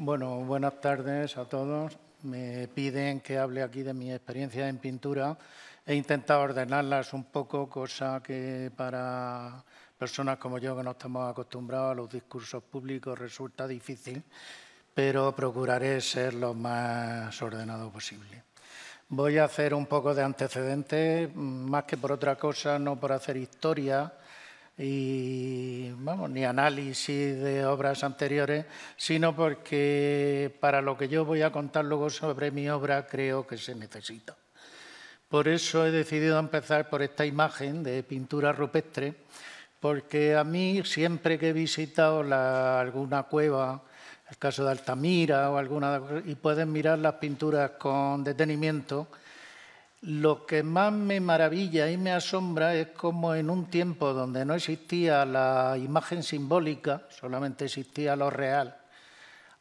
Bueno, buenas tardes a todos. Me piden que hable aquí de mi experiencia en pintura. He intentado ordenarlas un poco, cosa que para personas como yo que no estamos acostumbrados a los discursos públicos resulta difícil, pero procuraré ser lo más ordenado posible. Voy a hacer un poco de antecedentes, más que por otra cosa, no por hacer historia, y vamos, ni análisis de obras anteriores, sino porque para lo que yo voy a contar luego sobre mi obra creo que se necesita. Por eso he decidido empezar por esta imagen de pintura rupestre, porque a mí siempre que he visitado alguna cueva, el caso de Altamira o alguna, y pueden mirar las pinturas con detenimiento, lo que más me maravilla y me asombra es cómo en un tiempo donde no existía la imagen simbólica, solamente existía lo real,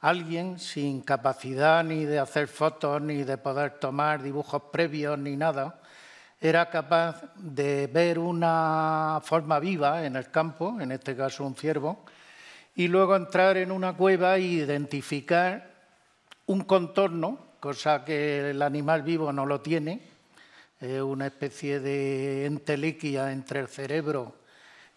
alguien sin capacidad ni de hacer fotos, ni de poder tomar dibujos previos, ni nada, era capaz de ver una forma viva en el campo, en este caso un ciervo, y luego entrar en una cueva e identificar un contorno, cosa que el animal vivo no lo tiene, una especie de enteliquia entre el cerebro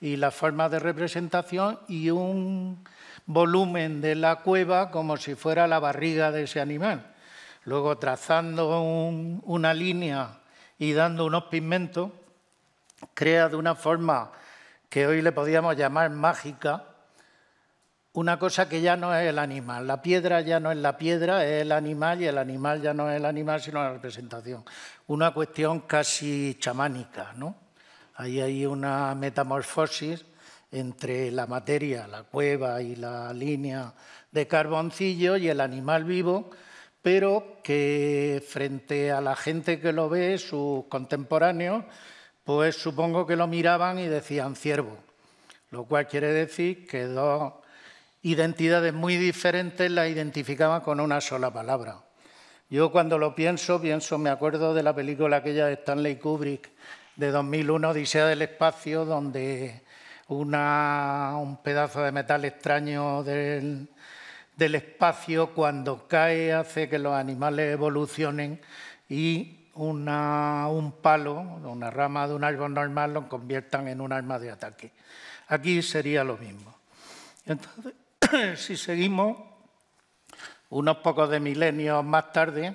y la forma de representación y un volumen de la cueva como si fuera la barriga de ese animal. Luego trazando una línea y dando unos pigmentos, crea de una forma que hoy le podríamos llamar mágica, una cosa que ya no es el animal. La piedra ya no es la piedra, es el animal y el animal ya no es el animal, sino la representación. Una cuestión casi chamánica, ¿no? Ahí hay una metamorfosis entre la materia, la cueva y la línea de carboncillo y el animal vivo, pero que frente a la gente que lo ve, sus contemporáneos, pues supongo que lo miraban y decían ciervo, lo cual quiere decir que dos identidades muy diferentes las identificaba con una sola palabra. Yo cuando lo pienso, pienso, me acuerdo de la película aquella de Stanley Kubrick de 2001, Odisea del Espacio, donde una, un pedazo de metal extraño del, espacio cuando cae hace que los animales evolucionen y una, un palo, una rama de un árbol normal lo conviertan en un arma de ataque. Aquí sería lo mismo. Entonces, si seguimos unos pocos de milenios más tarde,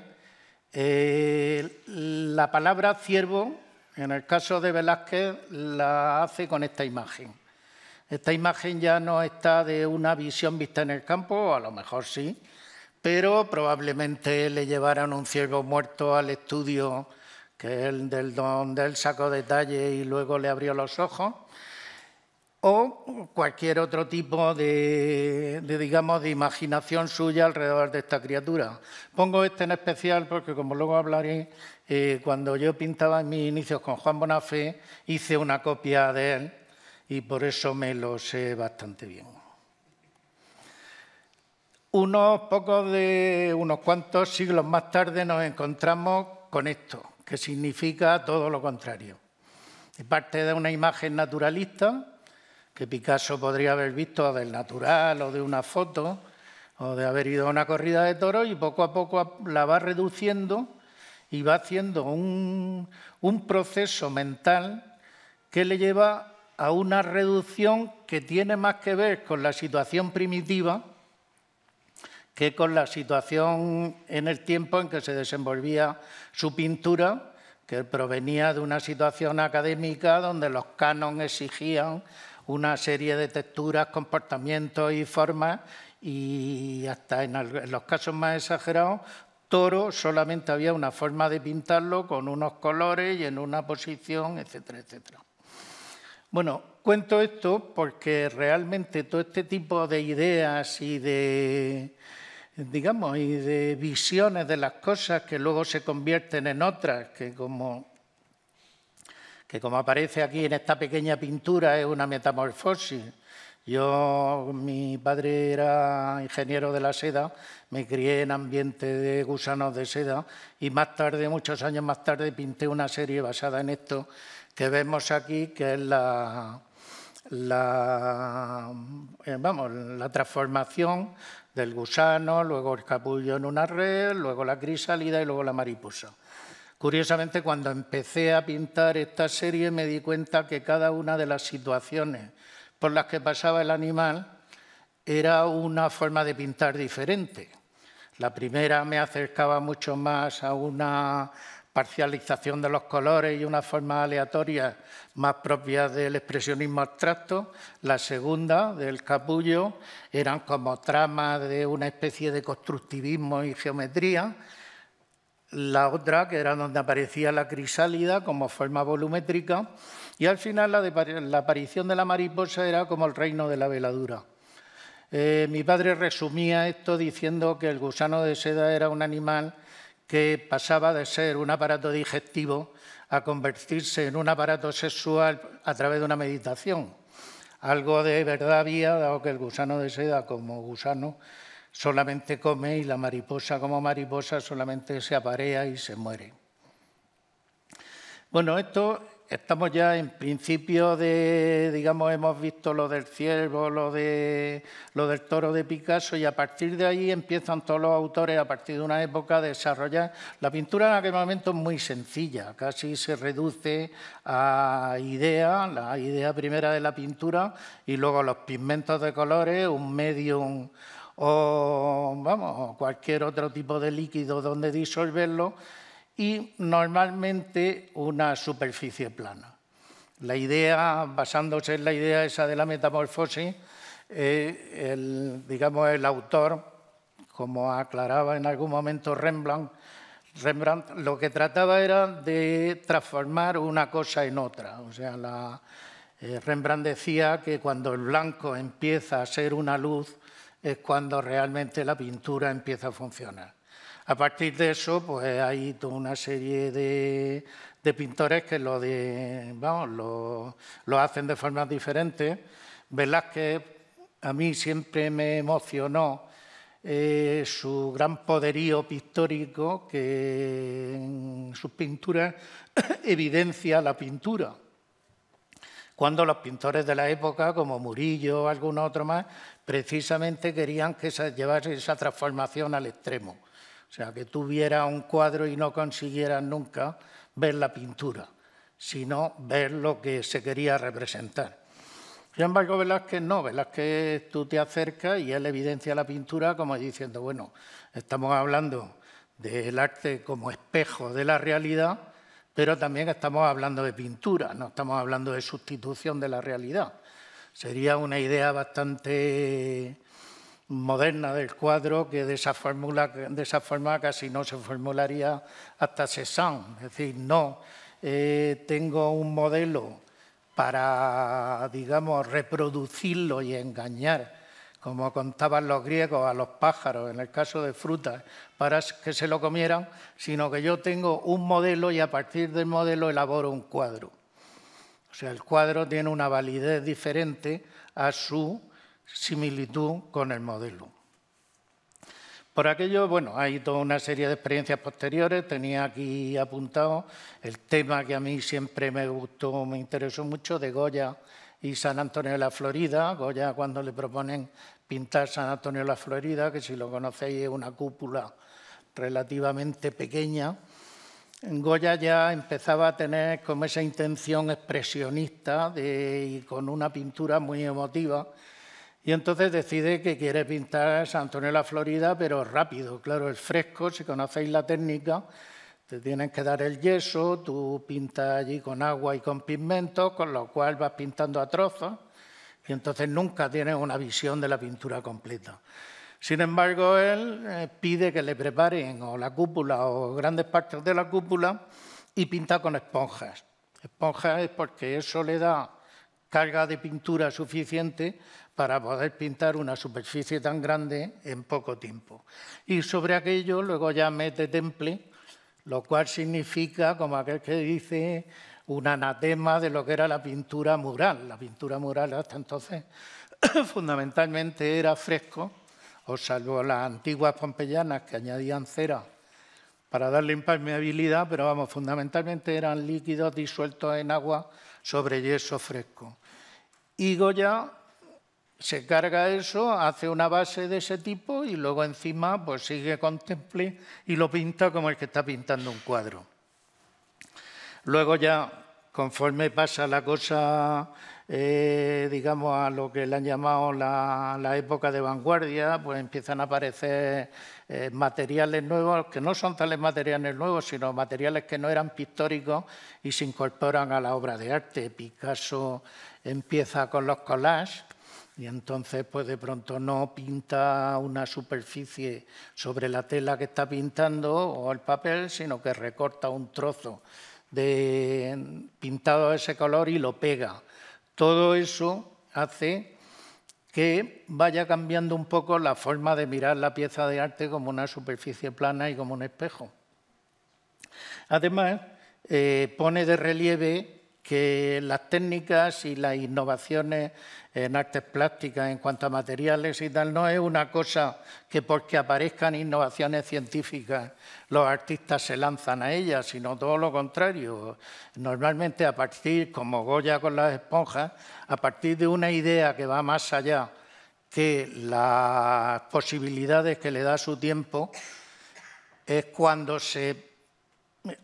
eh, la palabra ciervo, en el caso de Velázquez, la hace con esta imagen. Esta imagen ya no está de una visión vista en el campo, a lo mejor sí, pero probablemente le llevaran un ciervo muerto al estudio que el del donde él sacó detalle y luego le abrió los ojos o cualquier otro tipo de, digamos, de imaginación suya alrededor de esta criatura. Pongo este en especial porque, como luego hablaré, eh, cuando yo pintaba en mis inicios con Juan Bonafé, hice una copia de él y por eso me lo sé bastante bien. Unos pocos de unos cuantos siglos más tarde nos encontramos con esto, que significa todo lo contrario. parte de una imagen naturalista, que Picasso podría haber visto del natural o de una foto o de haber ido a una corrida de toros y poco a poco la va reduciendo y va haciendo un, proceso mental que le lleva a una reducción que tiene más que ver con la situación primitiva que con la situación en el tiempo en que se desenvolvía su pintura, que provenía de una situación académica donde los canons exigían una serie de texturas, comportamientos y formas y hasta en los casos más exagerados, toro solamente había una forma de pintarlo con unos colores y en una posición, etcétera, etcétera. Bueno, cuento esto porque realmente todo este tipo de ideas y de digamos y de visiones de las cosas que luego se convierten en otras, que como que como aparece aquí en esta pequeña pintura es una metamorfosis. Yo, mi padre era ingeniero de la seda, me crié en ambiente de gusanos de seda y más tarde, muchos años más tarde, pinté una serie basada en esto que vemos aquí, que es la, la eh, transformación del gusano, luego el capullo en una red, luego la crisálida y luego la mariposa. Curiosamente, cuando empecé a pintar esta serie me di cuenta que cada una de las situaciones por las que pasaba el animal era una forma de pintar diferente. La primera me acercaba mucho más a una parcialización de los colores y una forma aleatoria más propia del expresionismo abstracto. La segunda, del capullo, eran como tramas de una especie de constructivismo y geometría la otra, que era donde aparecía la crisálida como forma volumétrica, y al final la, aparición de la mariposa era como el reino de la veladura. Eh, mi padre resumía esto diciendo que el gusano de seda era un animal que pasaba de ser un aparato digestivo a convertirse en un aparato sexual a través de una meditación. Algo de verdad había, dado que el gusano de seda como gusano solamente come y la mariposa como mariposa solamente se aparea y se muere. Bueno, esto estamos ya en principio de, digamos, hemos visto lo del ciervo, lo, de, lo del toro de Picasso y a partir de ahí empiezan todos los autores a partir de una época a desarrollar. La pintura en aquel momento es muy sencilla, casi se reduce a idea, la idea primera de la pintura y luego los pigmentos de colores, un medium o vamos, cualquier otro tipo de líquido donde disolverlo y normalmente una superficie plana. La idea, basándose en la idea esa de la metamorfosis, eh, el, digamos, el autor, como aclaraba en algún momento Rembrandt, lo que trataba era de transformar una cosa en otra. O sea, eh, Rembrandt decía que cuando el blanco empieza a ser una luz, es cuando realmente la pintura empieza a funcionar. A partir de eso, pues hay toda una serie de, pintores que lo, hacen de formas diferentes. Velázquez, a mí siempre me emocionó eh, su gran poderío pictórico, que en sus pinturas evidencia la pintura. Cuando los pintores de la época, como Murillo, o algún otro más, precisamente querían que se llevase esa transformación al extremo. O sea, que tuviera un cuadro y no consiguieras nunca ver la pintura, sino ver lo que se quería representar. Sin embargo, Velázquez no, Velázquez tú te acercas y él evidencia la pintura como diciendo, bueno, estamos hablando del arte como espejo de la realidad, pero también estamos hablando de pintura, no estamos hablando de sustitución de la realidad. Sería una idea bastante moderna del cuadro que de esa, fórmula, forma casi no se formularía hasta Cézanne. Es decir, no eh, tengo un modelo para, digamos, reproducirlo y engañar, como contaban los griegos a los pájaros en el caso de frutas, para que se lo comieran, sino que yo tengo un modelo y a partir del modelo elaboro un cuadro. O sea, el cuadro tiene una validez diferente a su similitud con el modelo. Por aquello, bueno, hay toda una serie de experiencias posteriores. Tenía aquí apuntado el tema que a mí siempre me gustó, me interesó mucho, de Goya y San Antonio de la Florida. Goya cuando le proponen pintar San Antonio de la Florida, que si lo conocéis es una cúpula relativamente pequeña, Goya ya empezaba a tener como esa intención expresionista y con una pintura muy emotiva. Y entonces decide que quiere pintar San Antonio de la Florida, pero rápido, claro, es fresco, si conocéis la técnica, te tienen que dar el yeso, tú pintas allí con agua y con pigmentos, con lo cual vas pintando a trozos, y entonces nunca tienes una visión de la pintura completa. Sin embargo, él eh, pide que le preparen o la cúpula o grandes partes de la cúpula y pinta con esponjas. Esponjas es porque eso le da carga de pintura suficiente para poder pintar una superficie tan grande en poco tiempo. Y sobre aquello luego ya mete temple, lo cual significa, como aquel que dice, un anatema de lo que era la pintura mural. La pintura mural hasta entonces fundamentalmente era fresco o salvo las antiguas pompeyanas que añadían cera para darle impermeabilidad, pero vamos, fundamentalmente eran líquidos disueltos en agua sobre yeso fresco. Y Goya se carga eso, hace una base de ese tipo y luego encima pues sigue con temple y lo pinta como el que está pintando un cuadro. Luego ya, conforme pasa la cosa eh, digamos, a lo que le han llamado la, época de vanguardia, pues empiezan a aparecer eh, materiales nuevos, que no son tales materiales nuevos, sino materiales que no eran pictóricos y se incorporan a la obra de arte. Picasso empieza con los collages, y entonces, pues de pronto no pinta una superficie sobre la tela que está pintando o el papel, sino que recorta un trozo de pintado de ese color y lo pega. Todo eso hace que vaya cambiando un poco la forma de mirar la pieza de arte como una superficie plana y como un espejo. Además, eh, pone de relieve que las técnicas y las innovaciones en artes plásticas en cuanto a materiales y tal no es una cosa que porque aparezcan innovaciones científicas los artistas se lanzan a ellas, sino todo lo contrario. Normalmente a partir, como Goya con las esponjas, a partir de una idea que va más allá que las posibilidades que le da su tiempo, es cuando se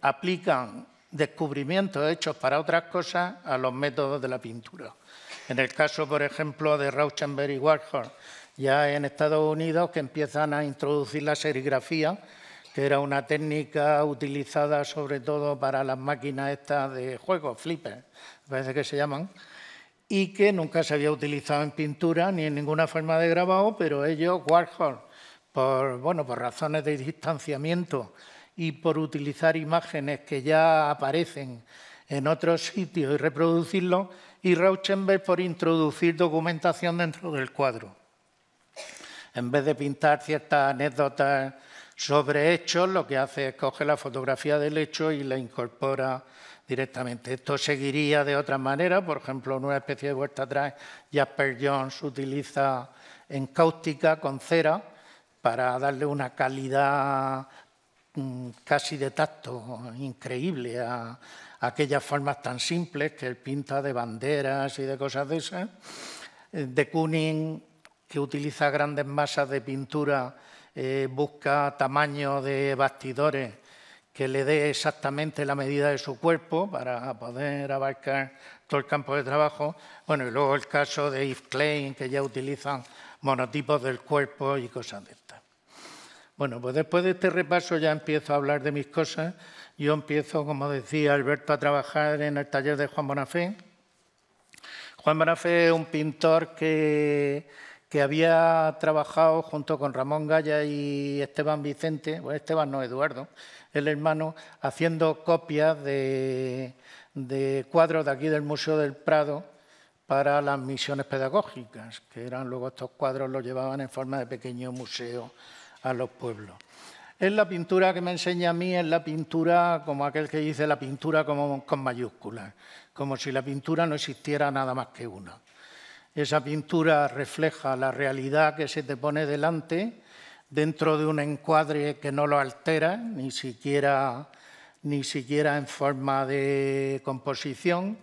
aplican descubrimientos hechos para otras cosas a los métodos de la pintura. En el caso, por ejemplo, de Rauschenberg y Warhol, ya en Estados Unidos que empiezan a introducir la serigrafía, que era una técnica utilizada sobre todo para las máquinas estas de juego, flippers, parece que se llaman, y que nunca se había utilizado en pintura ni en ninguna forma de grabado, pero ellos, Warhol, por, bueno, por razones de distanciamiento y por utilizar imágenes que ya aparecen en otros sitios y reproducirlo, y Rauschenberg por introducir documentación dentro del cuadro. En vez de pintar ciertas anécdotas sobre hechos, lo que hace es coge la fotografía del hecho y la incorpora directamente. Esto seguiría de otra manera, por ejemplo, una especie de vuelta atrás, Jasper Jones utiliza en cáustica con cera para darle una calidad casi de tacto increíble a, aquellas formas tan simples que él pinta de banderas y de cosas de esas. Eh, de Kooning, que utiliza grandes masas de pintura, eh, busca tamaño de bastidores que le dé exactamente la medida de su cuerpo para poder abarcar todo el campo de trabajo. Bueno, y luego el caso de Yves Klein, que ya utilizan monotipos del cuerpo y cosas de bueno, pues después de este repaso ya empiezo a hablar de mis cosas. Yo empiezo, como decía Alberto, a trabajar en el taller de Juan Bonafé. Juan Bonafé es un pintor que, había trabajado junto con Ramón Gaya y Esteban Vicente, bueno, Esteban no, Eduardo, el hermano, haciendo copias de, de cuadros de aquí del Museo del Prado para las misiones pedagógicas, que eran luego estos cuadros los llevaban en forma de pequeño museo a los pueblos. Es la pintura que me enseña a mí, es la pintura como aquel que dice la pintura como, con mayúsculas, como si la pintura no existiera nada más que una. Esa pintura refleja la realidad que se te pone delante dentro de un encuadre que no lo altera, ni siquiera, ni siquiera en forma de composición.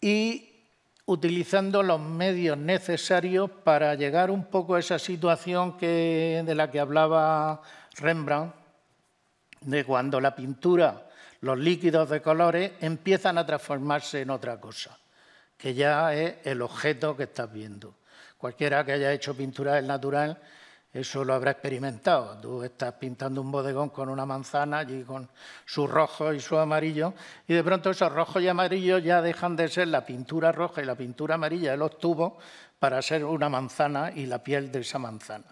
Y utilizando los medios necesarios para llegar un poco a esa situación de la que hablaba Rembrandt, de cuando la pintura, los líquidos de colores, empiezan a transformarse en otra cosa, que ya es el objeto que estás viendo. Cualquiera que haya hecho pintura del natural eso lo habrá experimentado. Tú estás pintando un bodegón con una manzana allí con su rojo y su amarillo y de pronto esos rojos y amarillos ya dejan de ser la pintura roja y la pintura amarilla de los tubos para ser una manzana y la piel de esa manzana.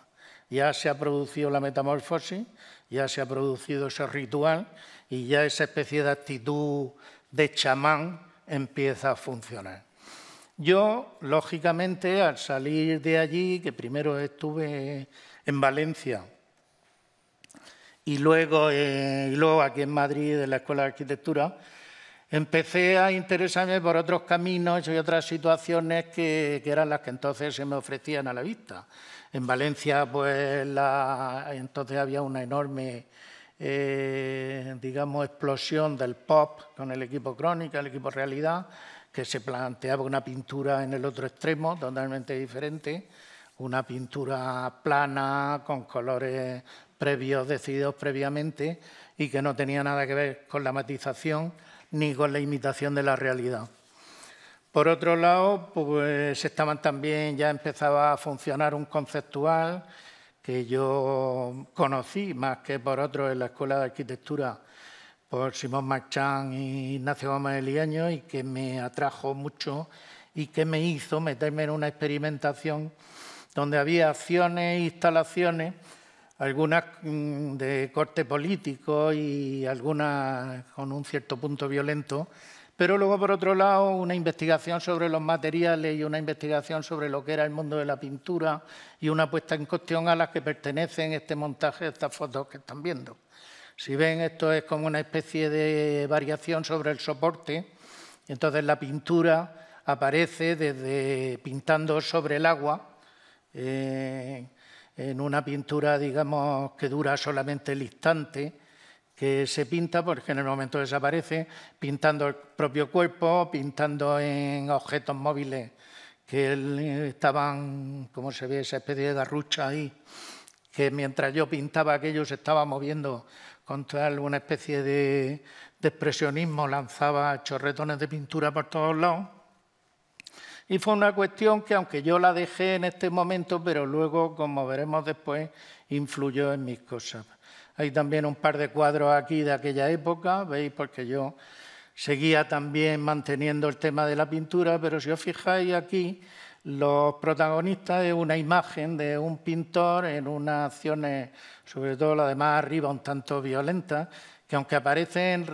Ya se ha producido la metamorfosis, ya se ha producido ese ritual y ya esa especie de actitud de chamán empieza a funcionar. Yo, lógicamente, al salir de allí, que primero estuve en Valencia. Eh, y luego, aquí en Madrid, en la Escuela de Arquitectura, empecé a interesarme por otros caminos y otras situaciones que, eran las que entonces se me ofrecían a la vista. En Valencia, pues entonces había una enorme, eh, digamos, explosión del pop con el equipo crónica, el equipo realidad, que se planteaba una pintura en el otro extremo, totalmente diferente una pintura plana, con colores previos, decididos previamente, y que no tenía nada que ver con la matización ni con la imitación de la realidad. Por otro lado, pues estaban también, ya empezaba a funcionar un conceptual que yo conocí más que por otros en la Escuela de Arquitectura por Simón Marchán y Ignacio Gómez de y que me atrajo mucho y que me hizo meterme en una experimentación donde había acciones e instalaciones, algunas mm, de corte político y algunas con un cierto punto violento, pero luego, por otro lado, una investigación sobre los materiales y una investigación sobre lo que era el mundo de la pintura y una puesta en cuestión a las que pertenecen este montaje, estas fotos que están viendo. Si ven, esto es como una especie de variación sobre el soporte. Entonces, la pintura aparece desde pintando sobre el agua, eh, en una pintura, digamos, que dura solamente el instante que se pinta, porque en el momento desaparece, pintando el propio cuerpo, pintando en objetos móviles que eh, estaban, como se ve, esa especie de darrucha ahí, que mientras yo pintaba aquello se estaba moviendo con toda alguna especie de expresionismo, lanzaba chorretones de pintura por todos lados. Y fue una cuestión que, aunque yo la dejé en este momento, pero luego, como veremos después, influyó en mis cosas. Hay también un par de cuadros aquí de aquella época, veis, porque yo seguía también manteniendo el tema de la pintura, pero si os fijáis aquí, los protagonistas es una imagen de un pintor en unas acciones, sobre todo la de más arriba, un tanto violenta, que aunque aparece en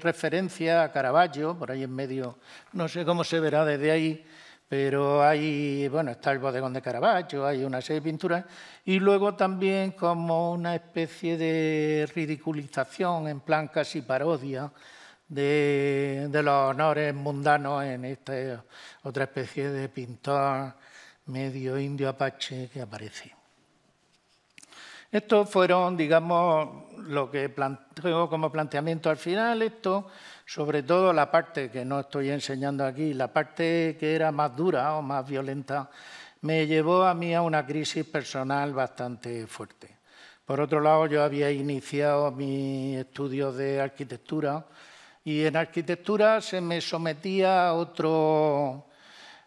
referencia a Caravaggio, por ahí en medio, no sé cómo se verá desde ahí, pero hay, bueno, está el bodegón de Caravaggio, hay una serie de pinturas, y luego también como una especie de ridiculización, en plan casi parodia, de, los honores mundanos en esta otra especie de pintor medio indio apache que aparece. Estos fueron, digamos, lo que planteo como planteamiento al final, esto sobre todo la parte que no estoy enseñando aquí, la parte que era más dura o más violenta, me llevó a mí a una crisis personal bastante fuerte. Por otro lado, yo había iniciado mi estudio de arquitectura y en arquitectura se me sometía a otro,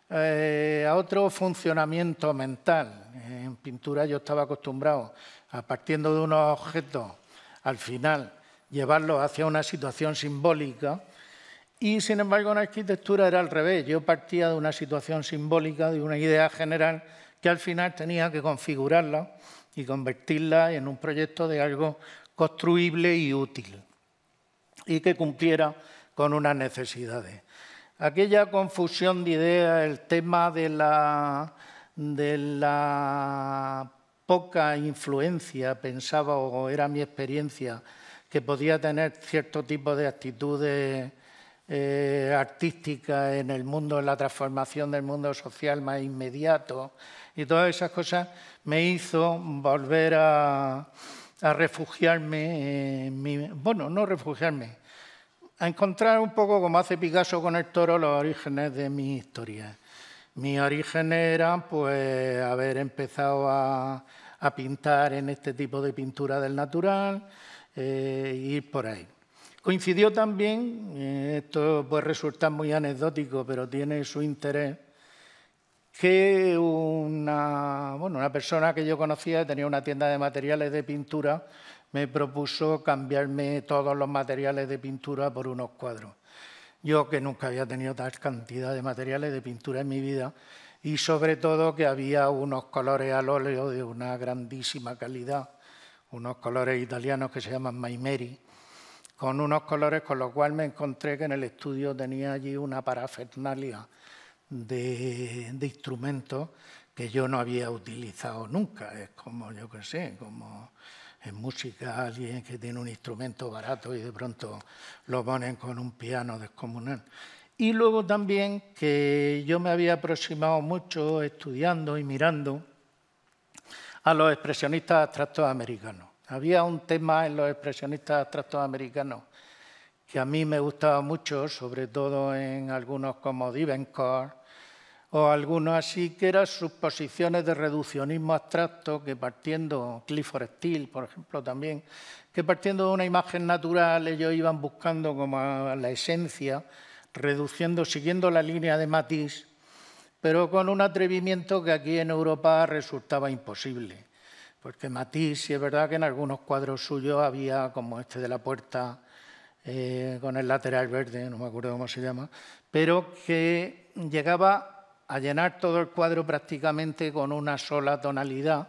eh, a otro funcionamiento mental. En pintura yo estaba acostumbrado a partiendo de unos objetos al final llevarlo hacia una situación simbólica. Y sin embargo, en arquitectura era al revés. Yo partía de una situación simbólica, de una idea general, que al final tenía que configurarla y convertirla en un proyecto de algo construible y útil y que cumpliera con unas necesidades. Aquella confusión de ideas, el tema de la, de la poca influencia, pensaba o era mi experiencia, que podía tener cierto tipo de actitudes eh, artísticas en el mundo, en la transformación del mundo social más inmediato y todas esas cosas, me hizo volver a, refugiarme, bueno, no refugiarme, a encontrar un poco, como hace Picasso con el toro, los orígenes de mi historia. Mi origen era, pues haber empezado a pintar en este tipo de pintura del natural, eh, ir por ahí. Coincidió también, eh, esto puede resultar muy anecdótico, pero tiene su interés, que una, bueno, una persona que yo conocía, tenía una tienda de materiales de pintura, me propuso cambiarme todos los materiales de pintura por unos cuadros. Yo que nunca había tenido tal cantidad de materiales de pintura en mi vida y sobre todo que había unos colores al óleo de una grandísima calidad unos colores italianos que se llaman Maimeri, con unos colores con los cuales me encontré que en el estudio tenía allí una parafernalia de, de instrumentos que yo no había utilizado nunca. Es como, yo qué sé, como en música alguien que tiene un instrumento barato y de pronto lo ponen con un piano descomunal. Y luego también que yo me había aproximado mucho estudiando y mirando a los expresionistas abstractos americanos. Había un tema en los expresionistas abstractos americanos que a mí me gustaba mucho, sobre todo en algunos como Divencore o algunos así, que eran sus posiciones de reduccionismo abstracto, que partiendo, Clifford Steele, por ejemplo, también, que partiendo de una imagen natural ellos iban buscando como la esencia, reduciendo, siguiendo la línea de Matisse, pero con un atrevimiento que aquí en Europa resultaba imposible. Porque Matisse, y es verdad que en algunos cuadros suyos había, como este de la puerta eh, con el lateral verde, no me acuerdo cómo se llama, pero que llegaba a llenar todo el cuadro prácticamente con una sola tonalidad,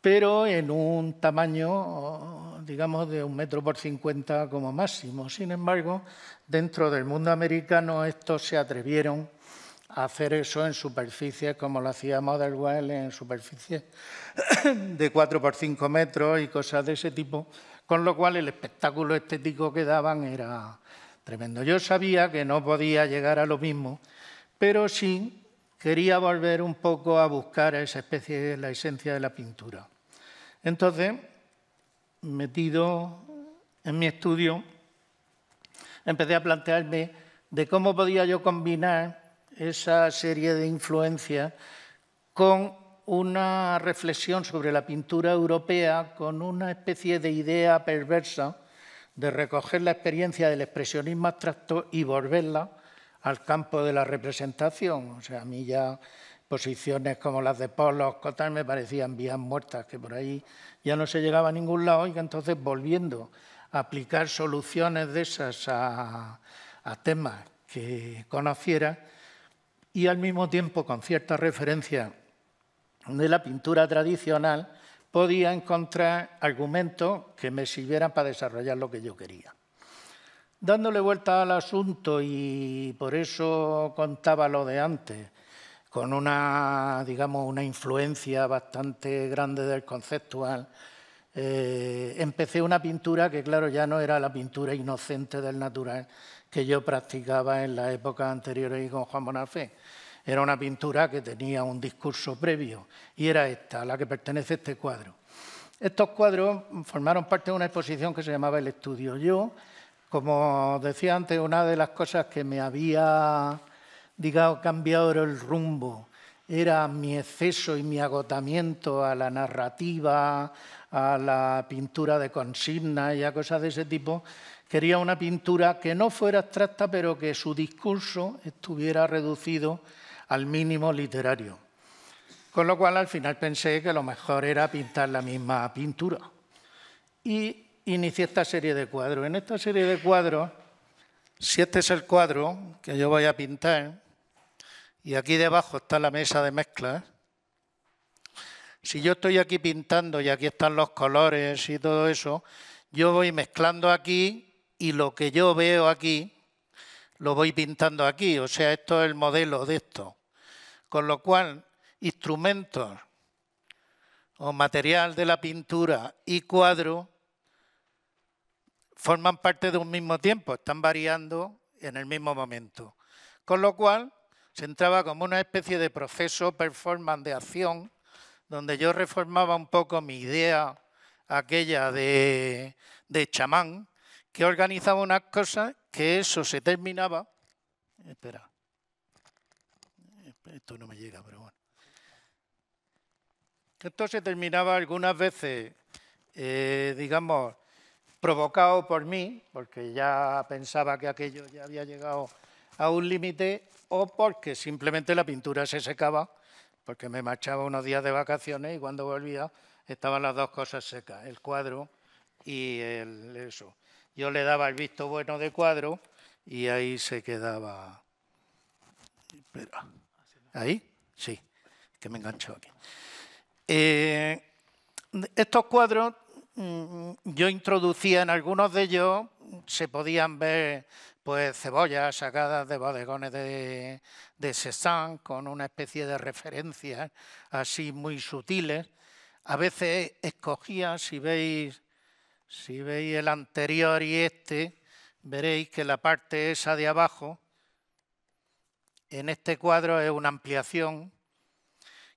pero en un tamaño, digamos, de un metro por cincuenta como máximo. Sin embargo, dentro del mundo americano estos se atrevieron hacer eso en superficies como lo hacía Motherwell, en superficies de 4 por 5 metros y cosas de ese tipo, con lo cual el espectáculo estético que daban era tremendo. Yo sabía que no podía llegar a lo mismo, pero sí quería volver un poco a buscar esa especie de la esencia de la pintura. Entonces, metido en mi estudio, empecé a plantearme de cómo podía yo combinar esa serie de influencias con una reflexión sobre la pintura europea, con una especie de idea perversa de recoger la experiencia del expresionismo abstracto y volverla al campo de la representación. O sea, a mí ya posiciones como las de Pollock o tal me parecían vías muertas, que por ahí ya no se llegaba a ningún lado y que entonces volviendo a aplicar soluciones de esas a temas que conociera, y al mismo tiempo con cierta referencia de la pintura tradicional, podía encontrar argumentos que me sirvieran para desarrollar lo que yo quería. Dándole vuelta al asunto, y por eso contaba lo de antes, con una, digamos, una influencia bastante grande del conceptual, eh, empecé una pintura que, claro, ya no era la pintura inocente del natural, que yo practicaba en las épocas anteriores con Juan Bonafé. Era una pintura que tenía un discurso previo y era esta, a la que pertenece este cuadro. Estos cuadros formaron parte de una exposición que se llamaba El Estudio. Yo, como decía antes, una de las cosas que me había, digamos, cambiado era el rumbo, era mi exceso y mi agotamiento a la narrativa, a la pintura de consignas y a cosas de ese tipo, Quería una pintura que no fuera abstracta, pero que su discurso estuviera reducido al mínimo literario. Con lo cual al final pensé que lo mejor era pintar la misma pintura. Y inicié esta serie de cuadros. En esta serie de cuadros, si este es el cuadro que yo voy a pintar, y aquí debajo está la mesa de mezclas, si yo estoy aquí pintando y aquí están los colores y todo eso, yo voy mezclando aquí y lo que yo veo aquí lo voy pintando aquí, o sea, esto es el modelo de esto. Con lo cual, instrumentos o material de la pintura y cuadro forman parte de un mismo tiempo, están variando en el mismo momento. Con lo cual, se entraba como una especie de proceso, performance de acción, donde yo reformaba un poco mi idea aquella de, de chamán, que organizaba unas cosas que eso se terminaba. Espera, esto no me llega, pero bueno. Esto se terminaba algunas veces, eh, digamos, provocado por mí, porque ya pensaba que aquello ya había llegado a un límite, o porque simplemente la pintura se secaba, porque me marchaba unos días de vacaciones y cuando volvía estaban las dos cosas secas, el cuadro y el, eso. Yo le daba el visto bueno de cuadro y ahí se quedaba. ¿Ahí? Sí, que me enganchó aquí. Eh, estos cuadros mm, yo introducía en algunos de ellos, se podían ver pues cebollas sacadas de bodegones de, de Cézanne, con una especie de referencias así muy sutiles. A veces escogía, si veis si veis el anterior y este, veréis que la parte esa de abajo, en este cuadro es una ampliación,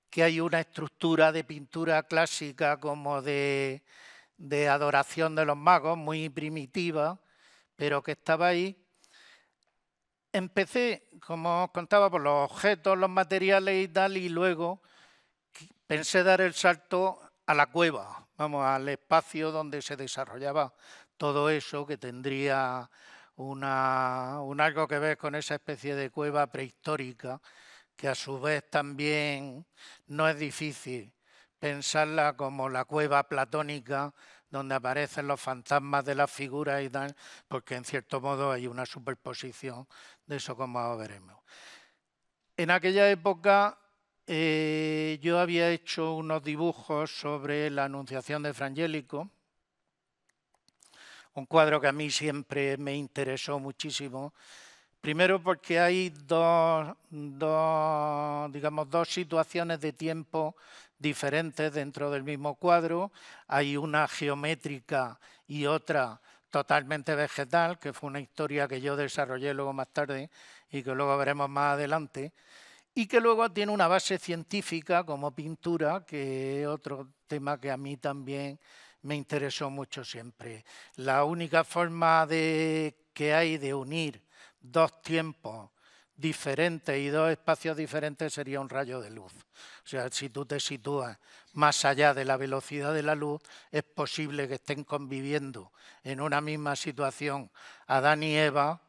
que hay una estructura de pintura clásica como de, de adoración de los magos, muy primitiva, pero que estaba ahí. Empecé, como os contaba, por los objetos, los materiales y tal, y luego pensé dar el salto a la cueva vamos, al espacio donde se desarrollaba todo eso que tendría una, un algo que ver con esa especie de cueva prehistórica, que a su vez también no es difícil pensarla como la cueva platónica donde aparecen los fantasmas de las figuras y tal, porque en cierto modo hay una superposición de eso como veremos. En aquella época eh, yo había hecho unos dibujos sobre la Anunciación de Frangélico, un cuadro que a mí siempre me interesó muchísimo. Primero porque hay digamos, dos situaciones de tiempo diferentes dentro del mismo cuadro. Hay una geométrica y otra totalmente vegetal, que fue una historia que yo desarrollé luego más tarde y que luego veremos más adelante y que luego tiene una base científica como pintura, que es otro tema que a mí también me interesó mucho siempre. La única forma de, que hay de unir dos tiempos diferentes y dos espacios diferentes sería un rayo de luz. O sea, si tú te sitúas más allá de la velocidad de la luz, es posible que estén conviviendo en una misma situación Adán y Eva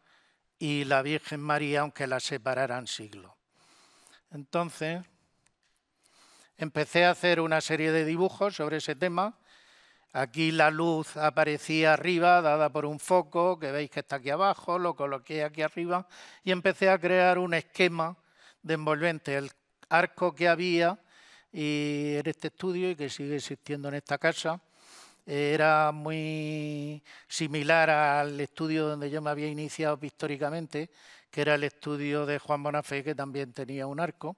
y la Virgen María, aunque la separaran siglos. Entonces, empecé a hacer una serie de dibujos sobre ese tema. Aquí la luz aparecía arriba, dada por un foco, que veis que está aquí abajo, lo coloqué aquí arriba y empecé a crear un esquema de envolvente, el arco que había y en este estudio y que sigue existiendo en esta casa era muy similar al estudio donde yo me había iniciado históricamente que era el estudio de Juan Bonafé, que también tenía un arco.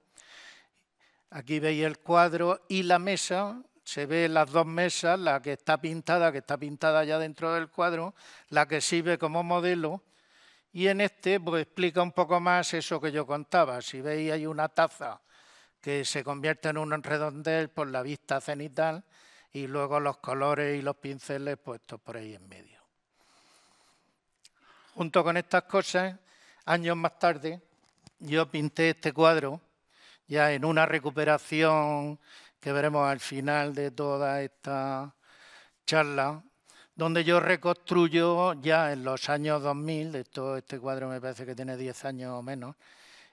Aquí veis el cuadro y la mesa, se ve las dos mesas, la que está pintada, que está pintada ya dentro del cuadro, la que sirve como modelo, y en este pues, explica un poco más eso que yo contaba. Si veis hay una taza que se convierte en un redondel por la vista cenital y luego los colores y los pinceles puestos por ahí en medio. Junto con estas cosas años más tarde, yo pinté este cuadro ya en una recuperación que veremos al final de toda esta charla, donde yo reconstruyo ya en los años 2000, de esto, este cuadro me parece que tiene 10 años o menos,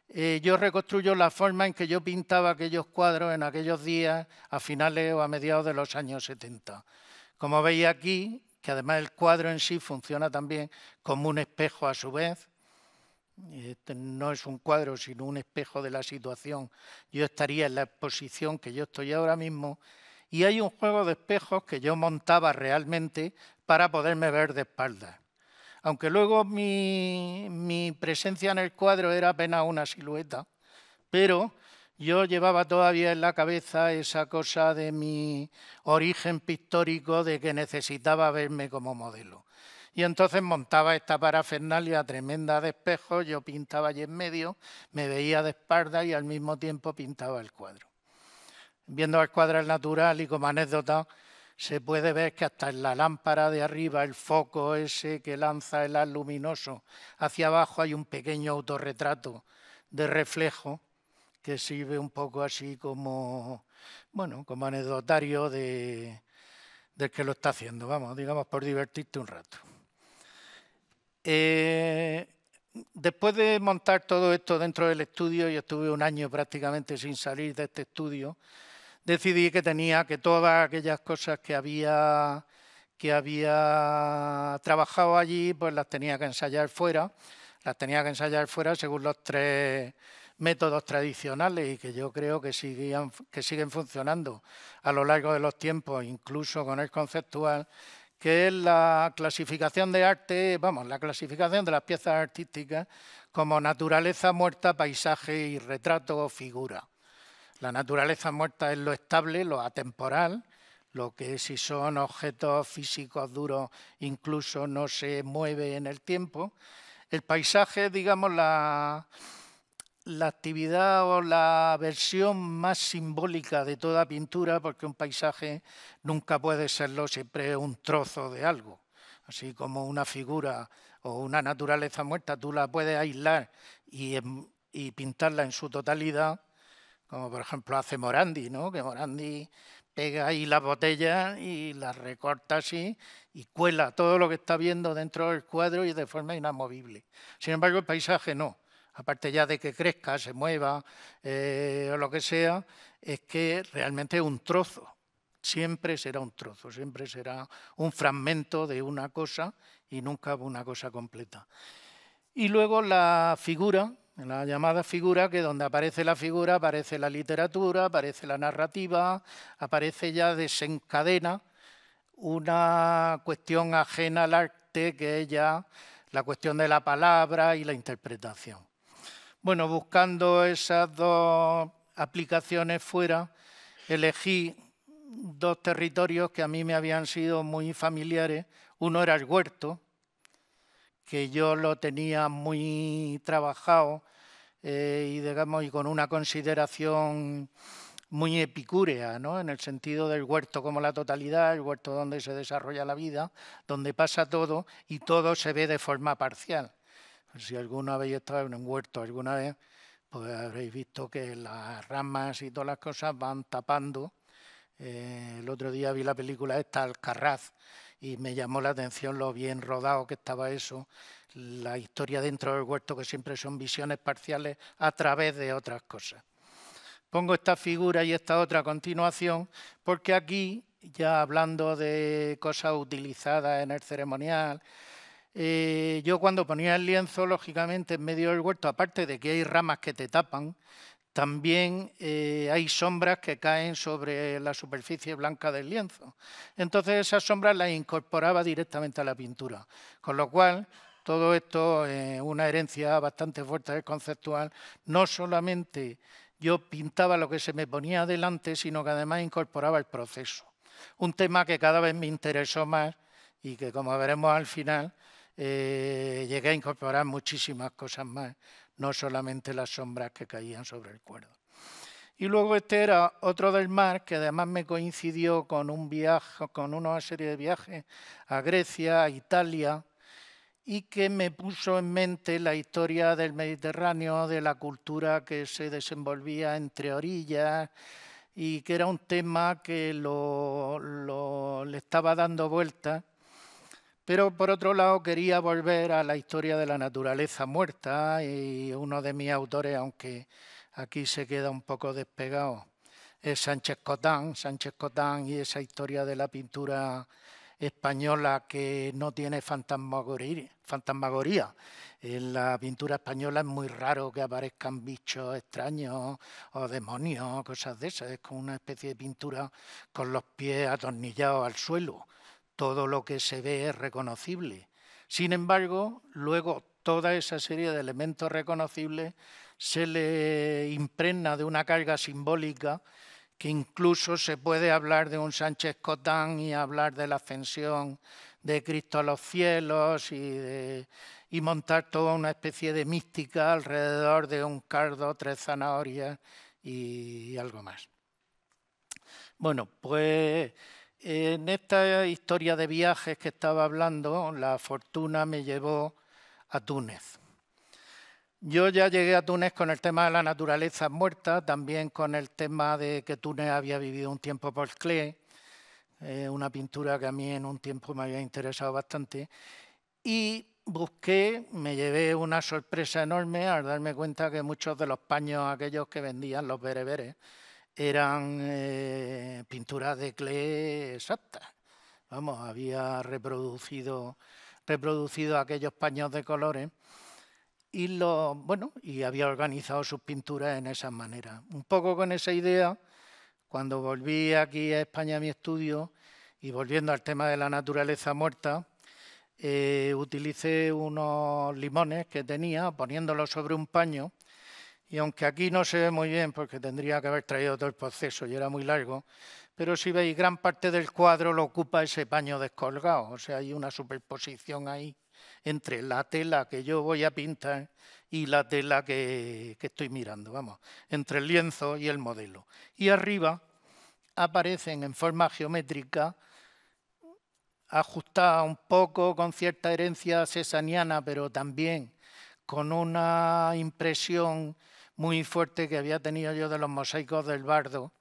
eh, yo reconstruyo la forma en que yo pintaba aquellos cuadros en aquellos días a finales o a mediados de los años 70. Como veis aquí, que además el cuadro en sí funciona también como un espejo a su vez, este no es un cuadro, sino un espejo de la situación. Yo estaría en la posición que yo estoy ahora mismo y hay un juego de espejos que yo montaba realmente para poderme ver de espaldas. Aunque luego mi, mi presencia en el cuadro era apenas una silueta, pero yo llevaba todavía en la cabeza esa cosa de mi origen pictórico de que necesitaba verme como modelo. Y entonces montaba esta parafernalia tremenda de espejos, yo pintaba allí en medio, me veía de espalda y al mismo tiempo pintaba el cuadro. Viendo al cuadro al natural y como anécdota, se puede ver que hasta en la lámpara de arriba, el foco ese que lanza el haz luminoso, hacia abajo hay un pequeño autorretrato de reflejo que sirve un poco así como, bueno, como anecdotario de, del que lo está haciendo, vamos, digamos, por divertirte un rato. Eh, después de montar todo esto dentro del estudio, y estuve un año prácticamente sin salir de este estudio, decidí que tenía que todas aquellas cosas que había, que había trabajado allí, pues las tenía que ensayar fuera, las tenía que ensayar fuera según los tres métodos tradicionales y que yo creo que siguen funcionando a lo largo de los tiempos, incluso con el conceptual que es la clasificación de arte, vamos, la clasificación de las piezas artísticas como naturaleza muerta, paisaje y retrato o figura. La naturaleza muerta es lo estable, lo atemporal, lo que si son objetos físicos duros incluso no se mueve en el tiempo. El paisaje, digamos, la la actividad o la versión más simbólica de toda pintura, porque un paisaje nunca puede serlo, siempre un trozo de algo. Así como una figura o una naturaleza muerta, tú la puedes aislar em, y, pintarla en su totalidad, como por ejemplo hace Morandi, ¿no? que Morandi pega ahí la botella y la recorta así y cuela todo lo que está viendo dentro del cuadro y de forma inamovible. Sin embargo, el paisaje no aparte ya de que crezca, se mueva eh, o lo que sea, es que realmente es un trozo. Siempre será un trozo, siempre será un fragmento de una cosa y nunca una cosa completa. Y luego la figura, la llamada figura, que donde aparece la figura aparece la literatura, aparece la narrativa, aparece ya desencadena una cuestión ajena al arte que es ya la cuestión de la palabra y la interpretación. Bueno, buscando esas dos aplicaciones fuera, elegí dos territorios que a mí me habían sido muy familiares. Uno era el huerto, que yo lo tenía muy trabajado eh, y, digamos, y con una consideración muy epicúrea, ¿no? en el sentido del huerto como la totalidad, el huerto donde se desarrolla la vida, donde pasa todo y todo se ve de forma parcial. Si alguno habéis estado en un huerto alguna vez, pues habréis visto que las ramas y todas las cosas van tapando. Eh, el otro día vi la película esta, Alcarraz, y me llamó la atención lo bien rodado que estaba eso, la historia dentro del huerto, que siempre son visiones parciales a través de otras cosas. Pongo esta figura y esta otra a continuación, porque aquí, ya hablando de cosas utilizadas en el ceremonial, eh, yo cuando ponía el lienzo, lógicamente, en medio del huerto, aparte de que hay ramas que te tapan, también eh, hay sombras que caen sobre la superficie blanca del lienzo. Entonces esas sombras las incorporaba directamente a la pintura, con lo cual todo esto es eh, una herencia bastante fuerte conceptual, no solamente yo pintaba lo que se me ponía delante, sino que además incorporaba el proceso. Un tema que cada vez me interesó más y que como veremos al final, eh, llegué a incorporar muchísimas cosas más, no solamente las sombras que caían sobre el cuerdo. Y luego este era otro del mar que además me coincidió con un viaje, con una serie de viajes a Grecia, a Italia, y que me puso en mente la historia del Mediterráneo, de la cultura que se desenvolvía entre orillas y que era un tema que lo, le estaba dando vuelta. Pero por otro lado quería volver a la historia de la naturaleza muerta y uno de mis autores, aunque aquí se queda un poco despegado, es Sánchez Cotán. Sánchez Cotán y esa historia de la pintura española que no tiene fantasmagoría. fantasmagoría. En la pintura española es muy raro que aparezcan bichos extraños o demonios, o cosas de esas. Es como una especie de pintura con los pies atornillados al suelo todo lo que se ve es reconocible. Sin embargo, luego toda esa serie de elementos reconocibles se le impregna de una carga simbólica que incluso se puede hablar de un Sánchez Cotán y hablar de la ascensión de Cristo a los cielos y, montar toda una especie de mística alrededor de un cardo, tres zanahorias y, y algo más. Bueno, pues en esta historia de viajes que estaba hablando, la fortuna me llevó a Túnez. Yo ya llegué a Túnez con el tema de la naturaleza muerta, también con el tema de que Túnez había vivido un tiempo por clé, eh, una pintura que a mí en un tiempo me había interesado bastante, y busqué, me llevé una sorpresa enorme al darme cuenta que muchos de los paños aquellos que vendían los bereberes eran eh, pinturas de clé exactas. Vamos, había reproducido, reproducido aquellos paños de colores y lo, bueno, y había organizado sus pinturas en esa manera. Un poco con esa idea, cuando volví aquí a España a mi estudio y volviendo al tema de la naturaleza muerta, eh, utilicé unos limones que tenía, poniéndolos sobre un paño y aunque aquí no se ve muy bien, porque tendría que haber traído todo el proceso y era muy largo, pero si veis, gran parte del cuadro lo ocupa ese paño descolgado, o sea, hay una superposición ahí entre la tela que yo voy a pintar y la tela que, estoy mirando, vamos, entre el lienzo y el modelo. Y arriba aparecen en forma geométrica, ajustada un poco con cierta herencia sesaniana, pero también con una impresión muy fuerte que había tenido yo de los mosaicos del bardo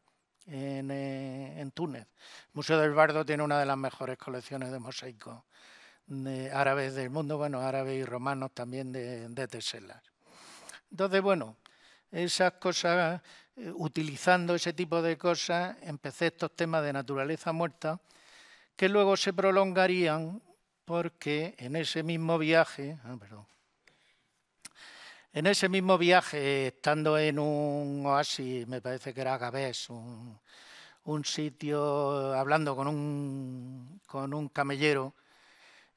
en, eh, Túnez. El Museo del Bardo tiene una de las mejores colecciones de mosaicos árabes del mundo, bueno, árabes y romanos también de, de teselas. Entonces, bueno, esas cosas, eh, utilizando ese tipo de cosas, empecé estos temas de naturaleza muerta, que luego se prolongarían porque en ese mismo viaje, ah, perdón, en ese mismo viaje, estando en un oasis, me parece que era Gabés, un, sitio, hablando con un, camellero,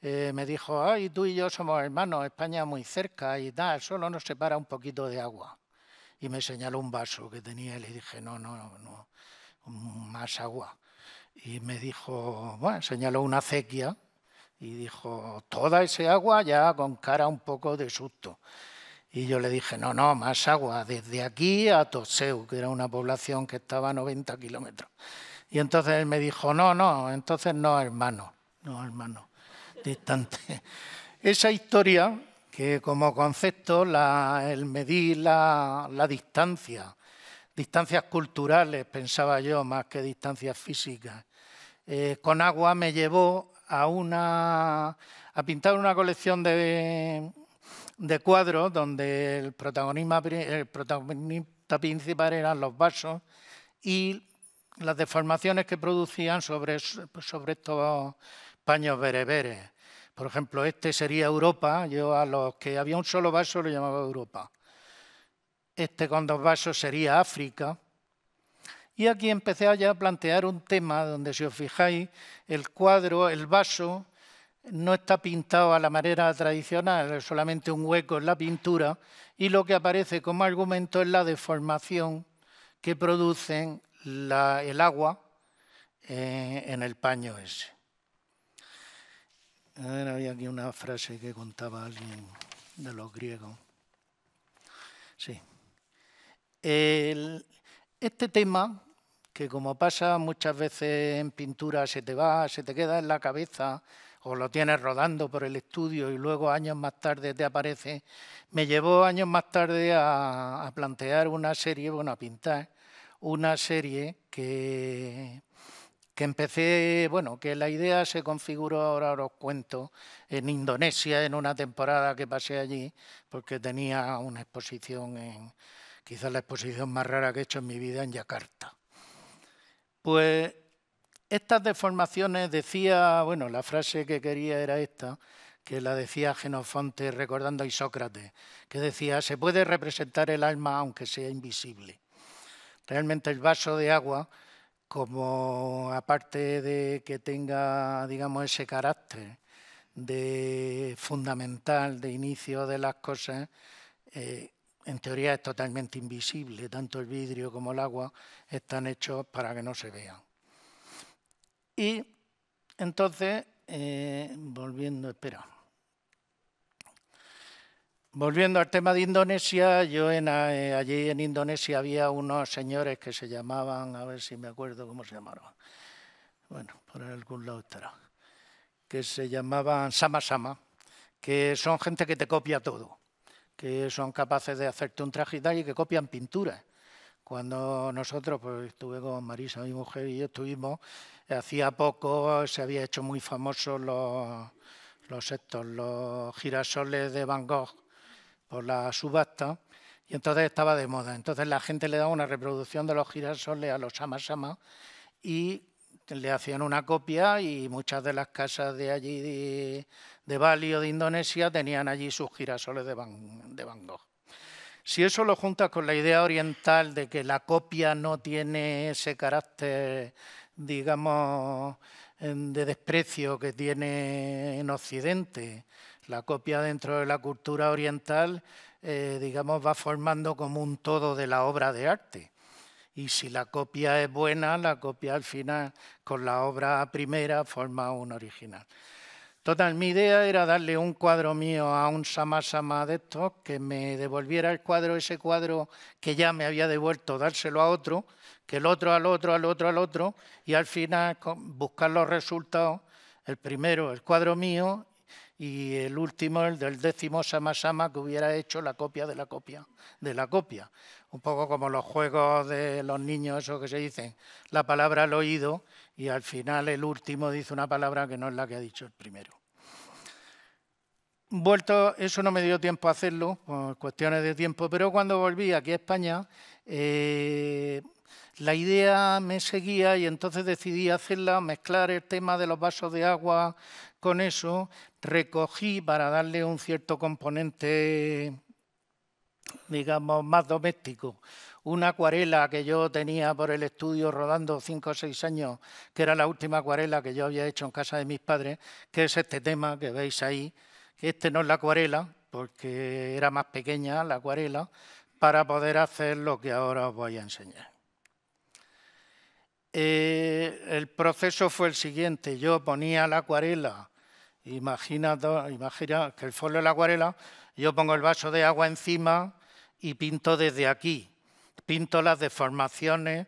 eh, me dijo, ay, tú y yo somos hermanos, España muy cerca y tal, solo nos separa un poquito de agua. Y me señaló un vaso que tenía y le dije, no, no, no, más agua. Y me dijo, bueno, señaló una acequia y dijo, toda ese agua ya con cara un poco de susto. Y yo le dije, no, no, más agua, desde aquí a Toseu, que era una población que estaba a 90 kilómetros. Y entonces él me dijo, no, no, entonces no, hermano, no, hermano, distante. Esa historia, que como concepto, el medir la, distancia, distancias culturales, pensaba yo, más que distancias físicas, eh, con agua me llevó a, una, a pintar una colección de de cuadro donde el, protagonista principal eran los vasos y las deformaciones que producían sobre, sobre estos paños bereberes. Por ejemplo, este sería Europa, yo a los que había un solo vaso lo llamaba Europa. Este con dos vasos sería África. Y aquí empecé ya a plantear un tema donde, si os fijáis, el cuadro, el vaso no está pintado a la manera tradicional, es solamente un hueco en la pintura, y lo que aparece como argumento es la deformación que produce el agua eh, en el paño ese. había aquí una frase que contaba alguien de los griegos. Sí. este tema, que como pasa muchas veces en pintura se te va, se te queda en la cabeza, o lo tienes rodando por el estudio y luego años más tarde te aparece, me llevó años más tarde a, plantear una serie, bueno, a pintar una serie que, que empecé, bueno, que la idea se configuró, ahora os cuento, en Indonesia, en una temporada que pasé allí, porque tenía una exposición, en, quizás la exposición más rara que he hecho en mi vida, en Yakarta. Pues estas deformaciones decía, bueno, la frase que quería era esta, que la decía Genofonte recordando a Isócrates, que decía, se puede representar el alma aunque sea invisible. Realmente el vaso de agua, como aparte de que tenga, digamos, ese carácter de fundamental, de inicio de las cosas, eh, en teoría es totalmente invisible, tanto el vidrio como el agua están hechos para que no se vean. Y entonces, eh, volviendo, espera. Volviendo al tema de Indonesia, yo eh, allí en Indonesia había unos señores que se llamaban, a ver si me acuerdo cómo se llamaron, bueno, por algún lado estará, que se llamaban Sama Sama, que son gente que te copia todo, que son capaces de hacerte un traje y tal y que copian pinturas. Cuando nosotros, pues estuve con Marisa, mi mujer, y yo estuvimos Hacía poco se había hecho muy famoso los, los, los girasoles de Van Gogh por la subasta y entonces estaba de moda. Entonces la gente le daba una reproducción de los girasoles a los amasama y le hacían una copia y muchas de las casas de allí, de, Bali o de Indonesia, tenían allí sus girasoles de de Van Gogh. Si eso lo juntas con la idea oriental de que la copia no tiene ese carácter digamos, em, de desprecio que tiene en Occidente. La copia dentro de la cultura oriental, eh, digamos, va formando como un todo de la obra de arte. Y si la copia es buena, la copia al final, con la obra primera, forma un original. Total, mi idea era darle un cuadro mío a un Sama de estos, que me devolviera el cuadro, ese cuadro que ya me había devuelto, dárselo a otro, que el otro al otro, al otro, al otro, y al final buscar los resultados, el primero, el cuadro mío, y el último, el del décimo Sama que hubiera hecho la copia de la copia de la copia. Un poco como los juegos de los niños, eso que se dicen, la palabra al oído, y al final el último dice una palabra que no es la que ha dicho el primero. Vuelto, eso no me dio tiempo a hacerlo, por cuestiones de tiempo, pero cuando volví aquí a España, eh, la idea me seguía y entonces decidí hacerla, mezclar el tema de los vasos de agua con eso, recogí para darle un cierto componente, digamos, más doméstico, una acuarela que yo tenía por el estudio rodando cinco o seis años, que era la última acuarela que yo había hecho en casa de mis padres, que es este tema que veis ahí. Este no es la acuarela, porque era más pequeña la acuarela, para poder hacer lo que ahora os voy a enseñar. Eh, el proceso fue el siguiente, yo ponía la acuarela, imagina, que el fondo de la acuarela, yo pongo el vaso de agua encima y pinto desde aquí, pinto las deformaciones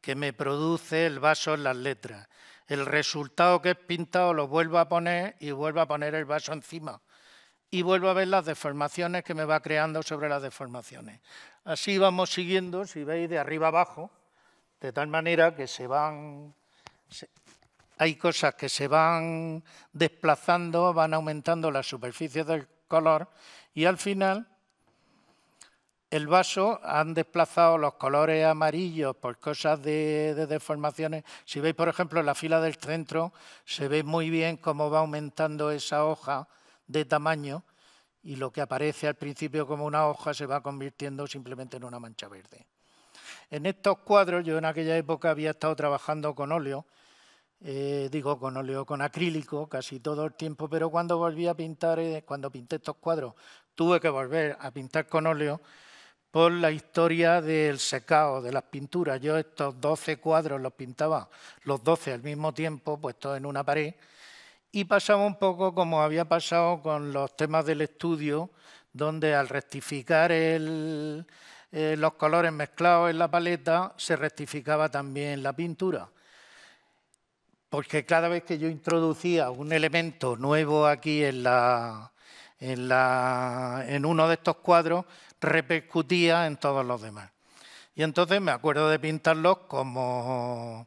que me produce el vaso en las letras. El resultado que he pintado lo vuelvo a poner y vuelvo a poner el vaso encima y vuelvo a ver las deformaciones que me va creando sobre las deformaciones. Así vamos siguiendo, si veis, de arriba abajo de tal manera que se van, hay cosas que se van desplazando, van aumentando las superficie del color y al final el vaso han desplazado los colores amarillos por cosas de, de, deformaciones. Si veis, por ejemplo, en la fila del centro, se ve muy bien cómo va aumentando esa hoja de tamaño y lo que aparece al principio como una hoja se va convirtiendo simplemente en una mancha verde. En estos cuadros, yo en aquella época había estado trabajando con óleo, eh, digo con óleo, con acrílico casi todo el tiempo, pero cuando volví a pintar, eh, cuando pinté estos cuadros, tuve que volver a pintar con óleo por la historia del secado, de las pinturas. Yo estos 12 cuadros los pintaba, los 12 al mismo tiempo, puestos en una pared, y pasaba un poco como había pasado con los temas del estudio, donde al rectificar el, eh, los colores mezclados en la paleta, se rectificaba también la pintura. Porque cada vez que yo introducía un elemento nuevo aquí en, en, en uno de estos cuadros, repercutía en todos los demás. Y entonces me acuerdo de pintarlos como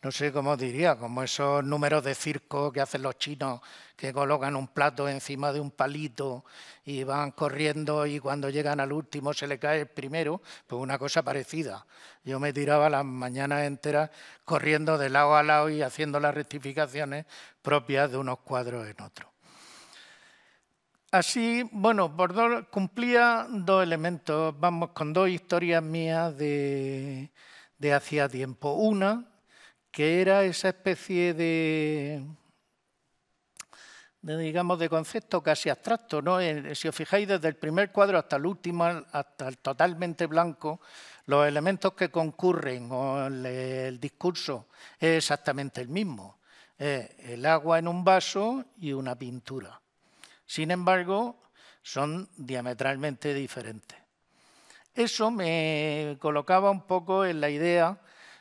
no sé cómo diría, como esos números de circo que hacen los chinos, que colocan un plato encima de un palito y van corriendo y cuando llegan al último se le cae el primero, pues una cosa parecida. Yo me tiraba las mañanas enteras corriendo de lado a lado y haciendo las rectificaciones propias de unos cuadros en otros. Así, bueno, por cumplía dos elementos, vamos, con dos historias mías de, de hacía tiempo. Una, que era esa especie de, digamos, de concepto casi abstracto. ¿no? Eh, si os fijáis, desde el primer cuadro hasta el último, hasta el totalmente blanco, los elementos que concurren o el, discurso es exactamente el mismo. el agua en un vaso y una pintura. Sin embargo, son diametralmente diferentes. Eso me colocaba un poco en la idea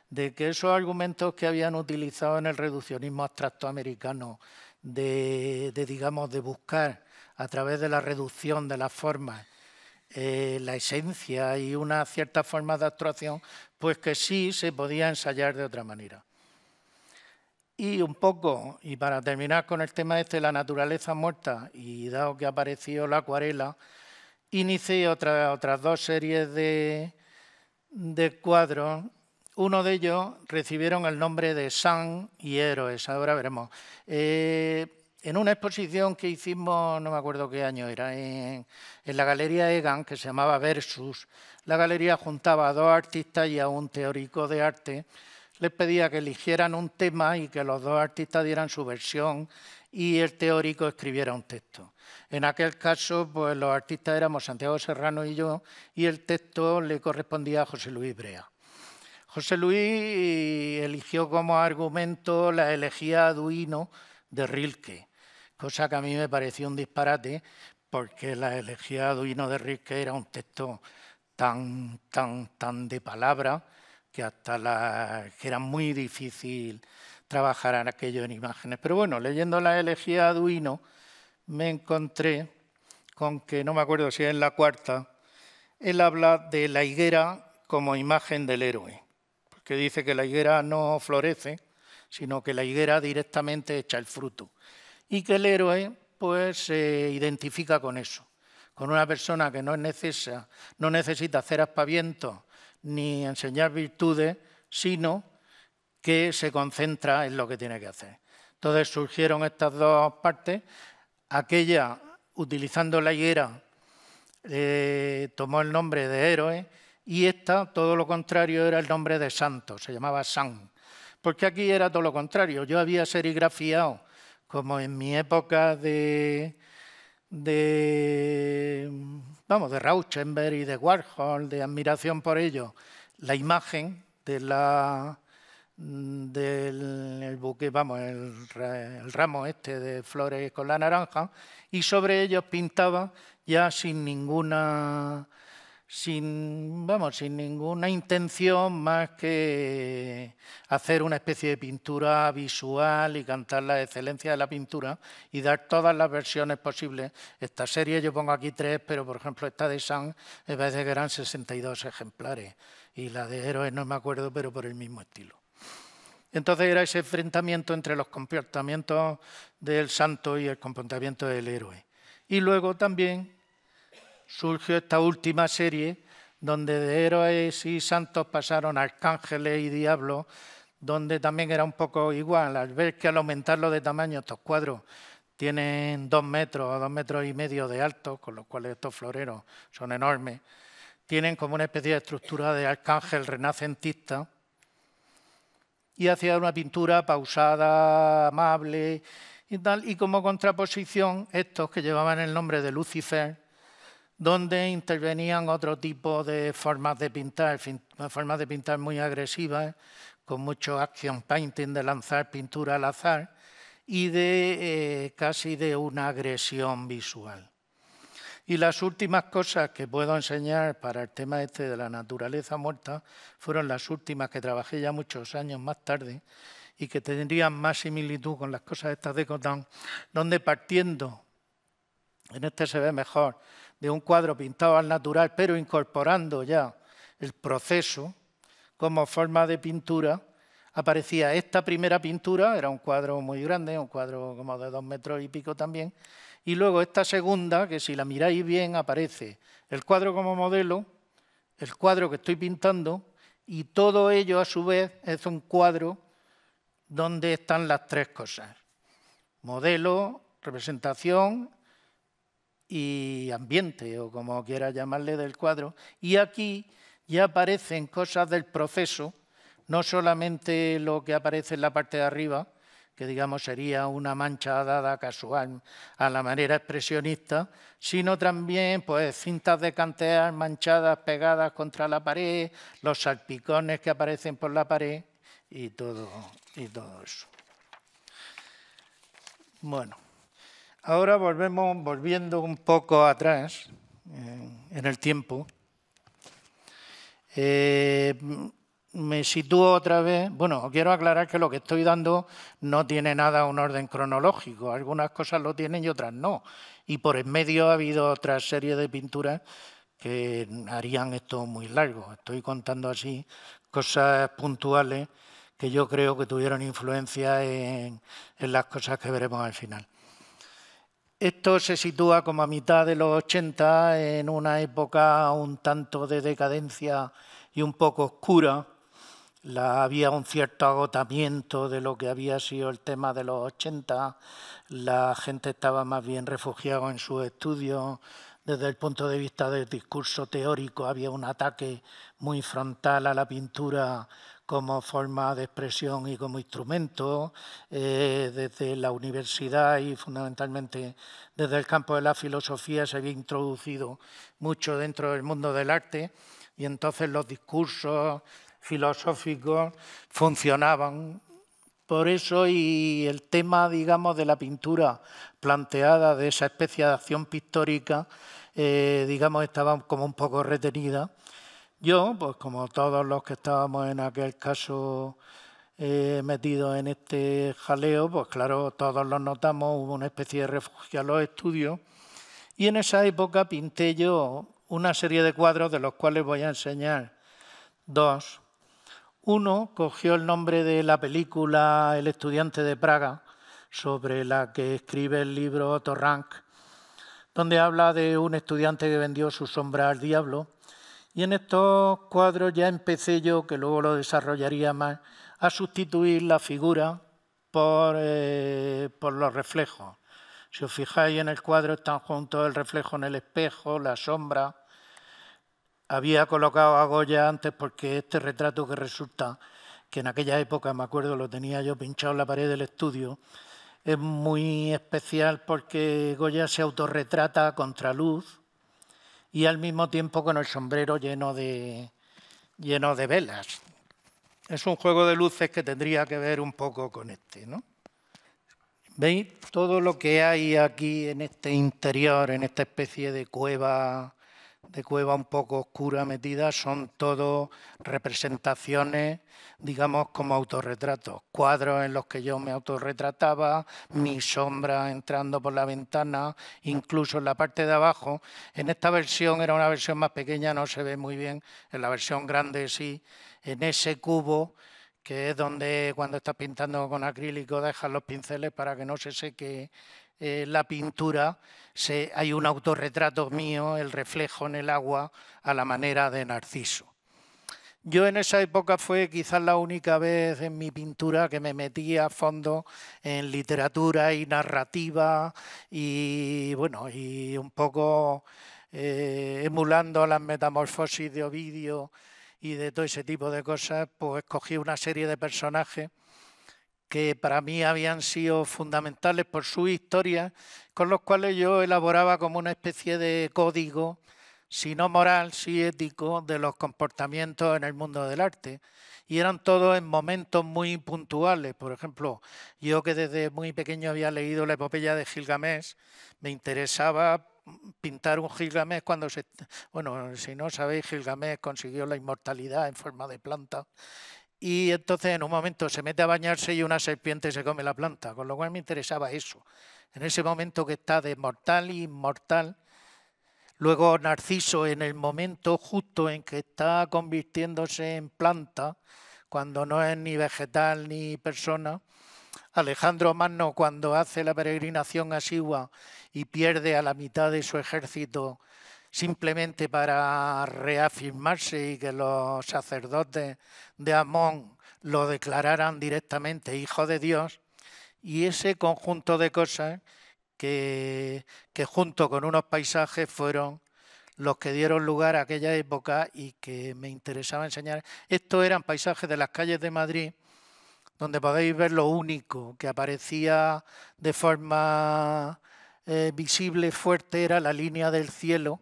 de que esos argumentos que habían utilizado en el reduccionismo abstracto americano, de, digamos, de buscar a través de la reducción de las formas, eh, la esencia y una cierta forma de actuación, pues que sí se podía ensayar de otra manera. Y un poco, y para terminar con el tema este de la naturaleza muerta, y dado que apareció la acuarela, inicié otra, otras dos series de, de cuadros uno de ellos recibieron el nombre de San y Héroes, ahora veremos. Eh, en una exposición que hicimos, no me acuerdo qué año era, en, la Galería Egan, que se llamaba Versus, la galería juntaba a dos artistas y a un teórico de arte. Les pedía que eligieran un tema y que los dos artistas dieran su versión y el teórico escribiera un texto. En aquel caso, pues los artistas éramos Santiago Serrano y yo, y el texto le correspondía a José Luis Brea. José Luis eligió como argumento la elegía Aduino de Rilke, cosa que a mí me pareció un disparate, porque la elegía Aduino de Rilke era un texto tan, tan, tan de palabra que hasta la, que era muy difícil trabajar en aquello en imágenes. Pero bueno, leyendo la elegía Aduino me encontré con que, no me acuerdo si es en la cuarta, él habla de la higuera como imagen del héroe que dice que la higuera no florece, sino que la higuera directamente echa el fruto. Y que el héroe pues se identifica con eso, con una persona que no, es no necesita hacer aspavientos ni enseñar virtudes, sino que se concentra en lo que tiene que hacer. Entonces surgieron estas dos partes, aquella utilizando la higuera eh, tomó el nombre de héroe y esta, todo lo contrario, era el nombre de santo, se llamaba San. Porque aquí era todo lo contrario, yo había serigrafiado, como en mi época de, de, vamos, de Rauschenberg y de Warhol, de admiración por ello, la imagen de la, del buque, vamos, el, ramo este de flores con la naranja, y sobre ellos pintaba ya sin ninguna sin, vamos, sin ninguna intención más que hacer una especie de pintura visual y cantar la excelencia de la pintura y dar todas las versiones posibles. Esta serie yo pongo aquí tres, pero por ejemplo esta de San me parece que eran 62 ejemplares y la de Héroes no me acuerdo, pero por el mismo estilo. Entonces era ese enfrentamiento entre los comportamientos del santo y el comportamiento del héroe. Y luego también surgió esta última serie donde de héroes y santos pasaron arcángeles y diablos, donde también era un poco igual, al ver que al aumentarlo de tamaño estos cuadros tienen dos metros o dos metros y medio de alto, con los cuales estos floreros son enormes, tienen como una especie de estructura de arcángel renacentista y hacía una pintura pausada, amable y tal, y como contraposición estos que llevaban el nombre de Lucifer, donde intervenían otro tipo de formas de pintar, formas de pintar muy agresivas, con mucho action painting, de lanzar pintura al azar y de eh, casi de una agresión visual. Y las últimas cosas que puedo enseñar para el tema este de la naturaleza muerta fueron las últimas que trabajé ya muchos años más tarde y que tendrían más similitud con las cosas estas de Cotán, donde partiendo, en este se ve mejor, de un cuadro pintado al natural, pero incorporando ya el proceso como forma de pintura, aparecía esta primera pintura, era un cuadro muy grande, un cuadro como de dos metros y pico también, y luego esta segunda, que si la miráis bien, aparece el cuadro como modelo, el cuadro que estoy pintando, y todo ello a su vez es un cuadro donde están las tres cosas. Modelo, representación y ambiente, o como quiera llamarle, del cuadro. Y aquí ya aparecen cosas del proceso, no solamente lo que aparece en la parte de arriba, que digamos sería una mancha dada casual a la manera expresionista, sino también pues, cintas de cantear manchadas pegadas contra la pared, los salpicones que aparecen por la pared y todo, y todo eso. Bueno. Ahora volvemos, volviendo un poco atrás eh, en el tiempo, eh, me sitúo otra vez, bueno, quiero aclarar que lo que estoy dando no tiene nada un orden cronológico, algunas cosas lo tienen y otras no, y por en medio ha habido otra serie de pinturas que harían esto muy largo. Estoy contando así cosas puntuales que yo creo que tuvieron influencia en las cosas que veremos al final. Esto se sitúa como a mitad de los 80, en una época un tanto de decadencia y un poco oscura. había un cierto agotamiento de lo que había sido el tema de los 80. La gente estaba más bien refugiada en sus estudios. Desde el punto de vista del discurso teórico había un ataque muy frontal a la pintura como forma de expresión y como instrumento eh, desde la universidad y fundamentalmente desde el campo de la filosofía se había introducido mucho dentro del mundo del arte y entonces los discursos filosóficos funcionaban por eso y el tema, digamos, de la pintura planteada, de esa especie de acción pictórica, eh, digamos, estaba como un poco retenida yo, pues como todos los que estábamos en aquel caso eh, metidos en este jaleo, pues claro, todos los notamos, hubo una especie de refugio a los estudios. Y en esa época pinté yo una serie de cuadros de los cuales voy a enseñar dos. Uno cogió el nombre de la película El estudiante de Praga, sobre la que escribe el libro Otto Rank, donde habla de un estudiante que vendió su sombra al diablo y en estos cuadros ya empecé yo, que luego lo desarrollaría más, a sustituir la figura eh, por, los reflejos. Si os fijáis en el cuadro están juntos el reflejo en el espejo, la sombra. Había colocado a Goya antes porque este retrato que resulta, que en aquella época, me acuerdo, lo tenía yo pinchado en la pared del estudio, es muy especial porque Goya se autorretrata a contraluz y al mismo tiempo con el sombrero lleno de, lleno de velas. Es un juego de luces que tendría que ver un poco con este. ¿no? ¿Veis todo lo que hay aquí en este interior, en esta especie de cueva de cueva un poco oscura metida son todo representaciones, digamos, como autorretratos. Cuadros en los que yo me autorretrataba, mi sombra entrando por la ventana, incluso en la parte de abajo. En esta versión era una versión más pequeña, no se ve muy bien, en la versión grande sí, en ese cubo que es donde cuando estás pintando con acrílico dejas los pinceles para que no se seque eh, la pintura, hay un autorretrato mío, el reflejo en el agua, a la manera de Narciso. Yo en esa época fue quizás la única vez en mi pintura que me metí a fondo en literatura y narrativa y bueno, y un poco eh, emulando las metamorfosis de Ovidio y de todo ese tipo de cosas, pues cogí una serie de personajes que para mí habían sido fundamentales por su historia, con los cuales yo elaboraba como una especie de código, si no moral, si ético, de los comportamientos en el mundo del arte. Y eran todos en momentos muy puntuales. Por ejemplo, yo que desde muy pequeño había leído la epopeya de Gilgamesh, me interesaba pintar un Gilgamesh cuando se... Bueno, si no sabéis, Gilgamesh consiguió la inmortalidad en forma de planta y entonces en un momento se mete a bañarse y una serpiente se come la planta, con lo cual me interesaba eso. En ese momento que está de mortal e inmortal, luego Narciso en el momento justo en que está convirtiéndose en planta, cuando no es ni vegetal ni persona, Alejandro Magno cuando hace la peregrinación a Siwa y pierde a la mitad de su ejército simplemente para reafirmarse y que los sacerdotes de Amón lo declararan directamente hijo de Dios, y ese conjunto de cosas que, junto con unos paisajes fueron los que dieron lugar a aquella época y que me interesaba enseñar. Estos eran paisajes de las calles de Madrid, donde podéis ver lo único que aparecía de forma eh, visible, fuerte, era la línea del cielo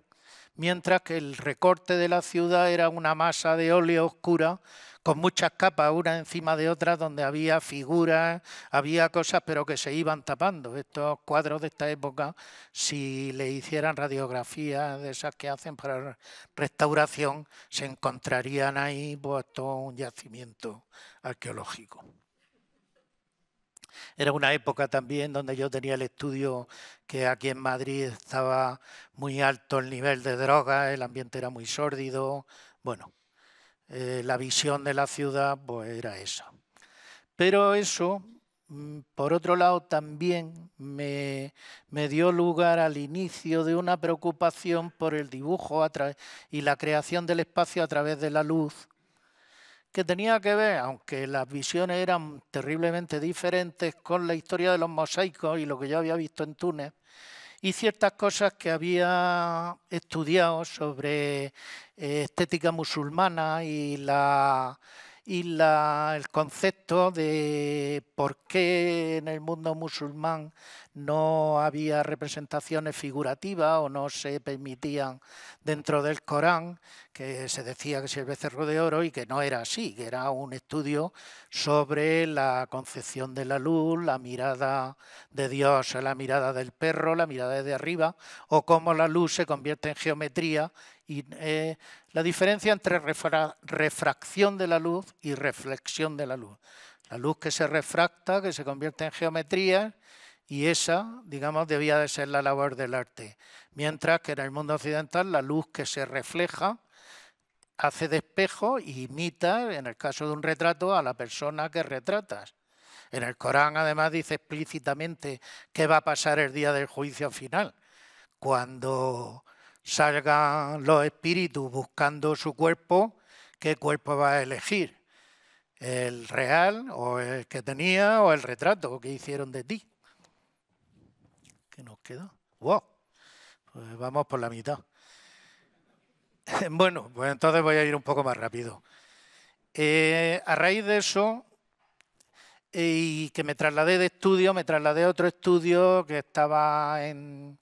mientras que el recorte de la ciudad era una masa de óleo oscura con muchas capas una encima de otra donde había figuras, había cosas pero que se iban tapando. Estos cuadros de esta época, si le hicieran radiografías de esas que hacen para restauración, se encontrarían ahí pues, todo un yacimiento arqueológico. Era una época también donde yo tenía el estudio que aquí en Madrid estaba muy alto el nivel de drogas, el ambiente era muy sórdido. Bueno, eh, la visión de la ciudad pues era esa. Pero eso, mm, por otro lado, también me, me dio lugar al inicio de una preocupación por el dibujo y la creación del espacio a través de la luz que tenía que ver, aunque las visiones eran terriblemente diferentes, con la historia de los mosaicos y lo que yo había visto en Túnez, y ciertas cosas que había estudiado sobre eh, estética musulmana y la y el concepto de por qué en el mundo musulmán no había representaciones figurativas o no se permitían dentro del Corán, que se decía que es el becerro de oro y que no era así, que era un estudio sobre la concepción de la luz, la mirada de Dios, la mirada del perro, la mirada de arriba, o cómo la luz se convierte en geometría y eh, la diferencia entre refracción de la luz y reflexión de la luz. La luz que se refracta, que se convierte en geometría, y esa, digamos, debía de ser la labor del arte. Mientras que en el mundo occidental la luz que se refleja hace despejo e y imita, en el caso de un retrato, a la persona que retratas. En el Corán además dice explícitamente qué va a pasar el día del juicio final, cuando salgan los espíritus buscando su cuerpo, ¿qué cuerpo va a elegir? ¿El real o el que tenía o el retrato que hicieron de ti? ¿Qué nos queda? ¡Wow! Pues vamos por la mitad. Bueno, pues entonces voy a ir un poco más rápido. Eh, a raíz de eso, eh, y que me trasladé de estudio, me trasladé a otro estudio que estaba en,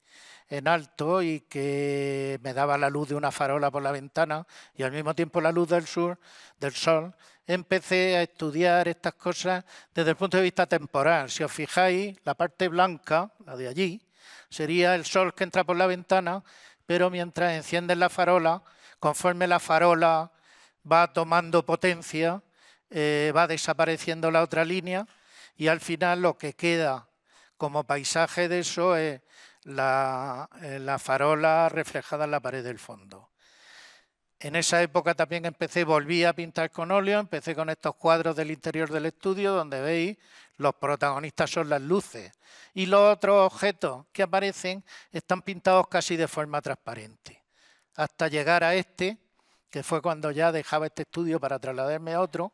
en alto y que me daba la luz de una farola por la ventana y al mismo tiempo la luz del del sol, empecé a estudiar estas cosas desde el punto de vista temporal. Si os fijáis, la parte blanca, la de allí, sería el sol que entra por la ventana, pero mientras encienden la farola, conforme la farola va tomando potencia, eh, va desapareciendo la otra línea y al final lo que queda como paisaje de eso es eh, la, farola reflejada en la pared del fondo. En esa época también empecé, volví a pintar con óleo, empecé con estos cuadros del interior del estudio donde veis los protagonistas son las luces y los otros objetos que aparecen están pintados casi de forma transparente. Hasta llegar a este, que fue cuando ya dejaba este estudio para trasladarme a otro,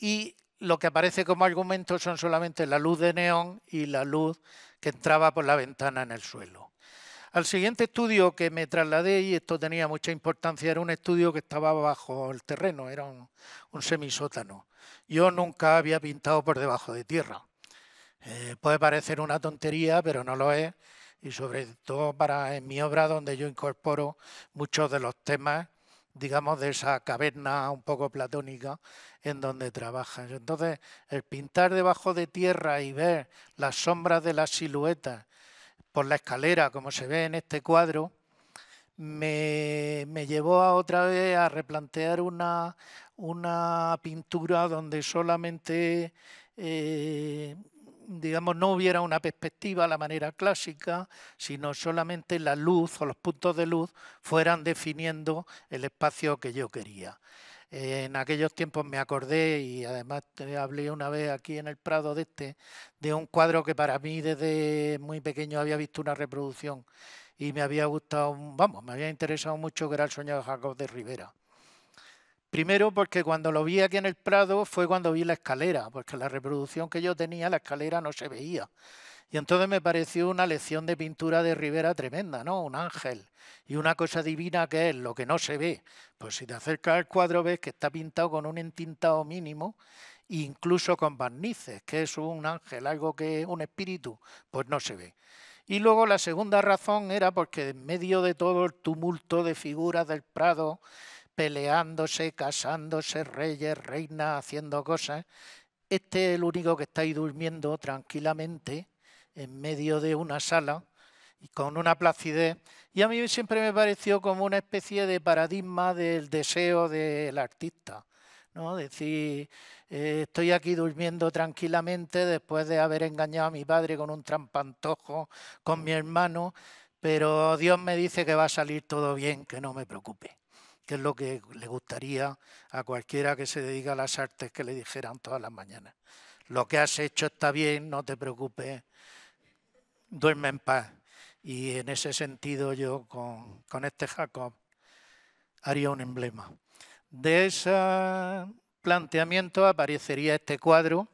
y lo que aparece como argumento son solamente la luz de neón y la luz que entraba por la ventana en el suelo. Al siguiente estudio que me trasladé, y esto tenía mucha importancia, era un estudio que estaba bajo el terreno, era un, semisótano. Yo nunca había pintado por debajo de tierra. Eh, puede parecer una tontería, pero no lo es, y sobre todo para en mi obra donde yo incorporo muchos de los temas digamos, de esa caverna un poco platónica en donde trabajas. Entonces, el pintar debajo de tierra y ver las sombras de las siluetas por la escalera, como se ve en este cuadro, me, llevó a otra vez a replantear una, una pintura donde solamente eh, digamos, no hubiera una perspectiva a la manera clásica, sino solamente la luz o los puntos de luz fueran definiendo el espacio que yo quería. en aquellos tiempos me acordé y además te hablé una vez aquí en el Prado de este, de un cuadro que para mí desde muy pequeño había visto una reproducción y me había gustado, vamos, me había interesado mucho que era el sueño de Jacob de Rivera. Primero porque cuando lo vi aquí en el Prado fue cuando vi la escalera, porque la reproducción que yo tenía, la escalera no se veía. Y entonces me pareció una lección de pintura de Rivera tremenda, ¿no? Un ángel. Y una cosa divina que es lo que no se ve. Pues si te acercas al cuadro ves que está pintado con un entintado mínimo, incluso con barnices, que es un ángel, algo que es un espíritu, pues no se ve. Y luego la segunda razón era porque en medio de todo el tumulto de figuras del Prado, peleándose, casándose, reyes, reinas, haciendo cosas. Este es el único que está ahí durmiendo tranquilamente en medio de una sala y con una placidez. Y a mí siempre me pareció como una especie de paradigma del deseo del artista. ¿no? Decir, eh, estoy aquí durmiendo tranquilamente después de haber engañado a mi padre con un trampantojo, con mi hermano, pero Dios me dice que va a salir todo bien, que no me preocupe que es lo que le gustaría a cualquiera que se dedica a las artes que le dijeran todas las mañanas. Lo que has hecho está bien, no te preocupes, duerme en paz. Y en ese sentido yo con, con este Jacob haría un emblema. De ese planteamiento aparecería este cuadro,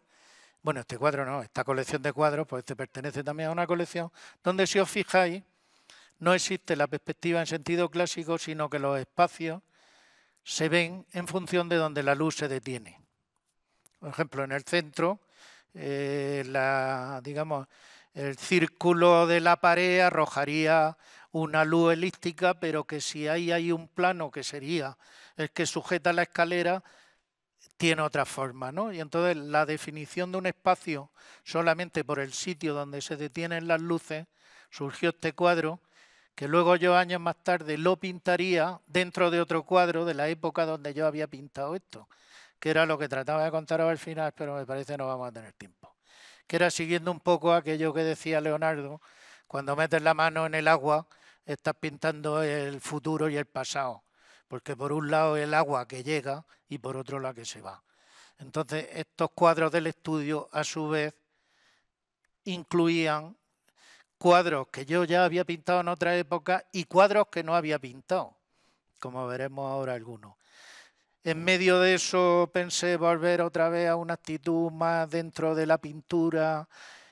bueno, este cuadro no, esta colección de cuadros, pues este pertenece también a una colección, donde si os fijáis, no existe la perspectiva en sentido clásico, sino que los espacios se ven en función de donde la luz se detiene. Por ejemplo, en el centro, eh, digamos, el círculo de la pared arrojaría una luz elíptica, pero que si ahí hay un plano que sería el que sujeta la escalera, tiene otra forma, ¿no? Y entonces la definición de un espacio solamente por el sitio donde se detienen las luces, surgió este cuadro que luego yo años más tarde lo pintaría dentro de otro cuadro de la época donde yo había pintado esto, que era lo que trataba de contar al final, pero me parece no vamos a tener tiempo, que era siguiendo un poco aquello que decía Leonardo, cuando metes la mano en el agua estás pintando el futuro y el pasado, porque por un lado el agua que llega y por otro la que se va. Entonces estos cuadros del estudio a su vez incluían cuadros que yo ya había pintado en otra época y cuadros que no había pintado, como veremos ahora algunos. En medio de eso pensé volver otra vez a una actitud más dentro de la pintura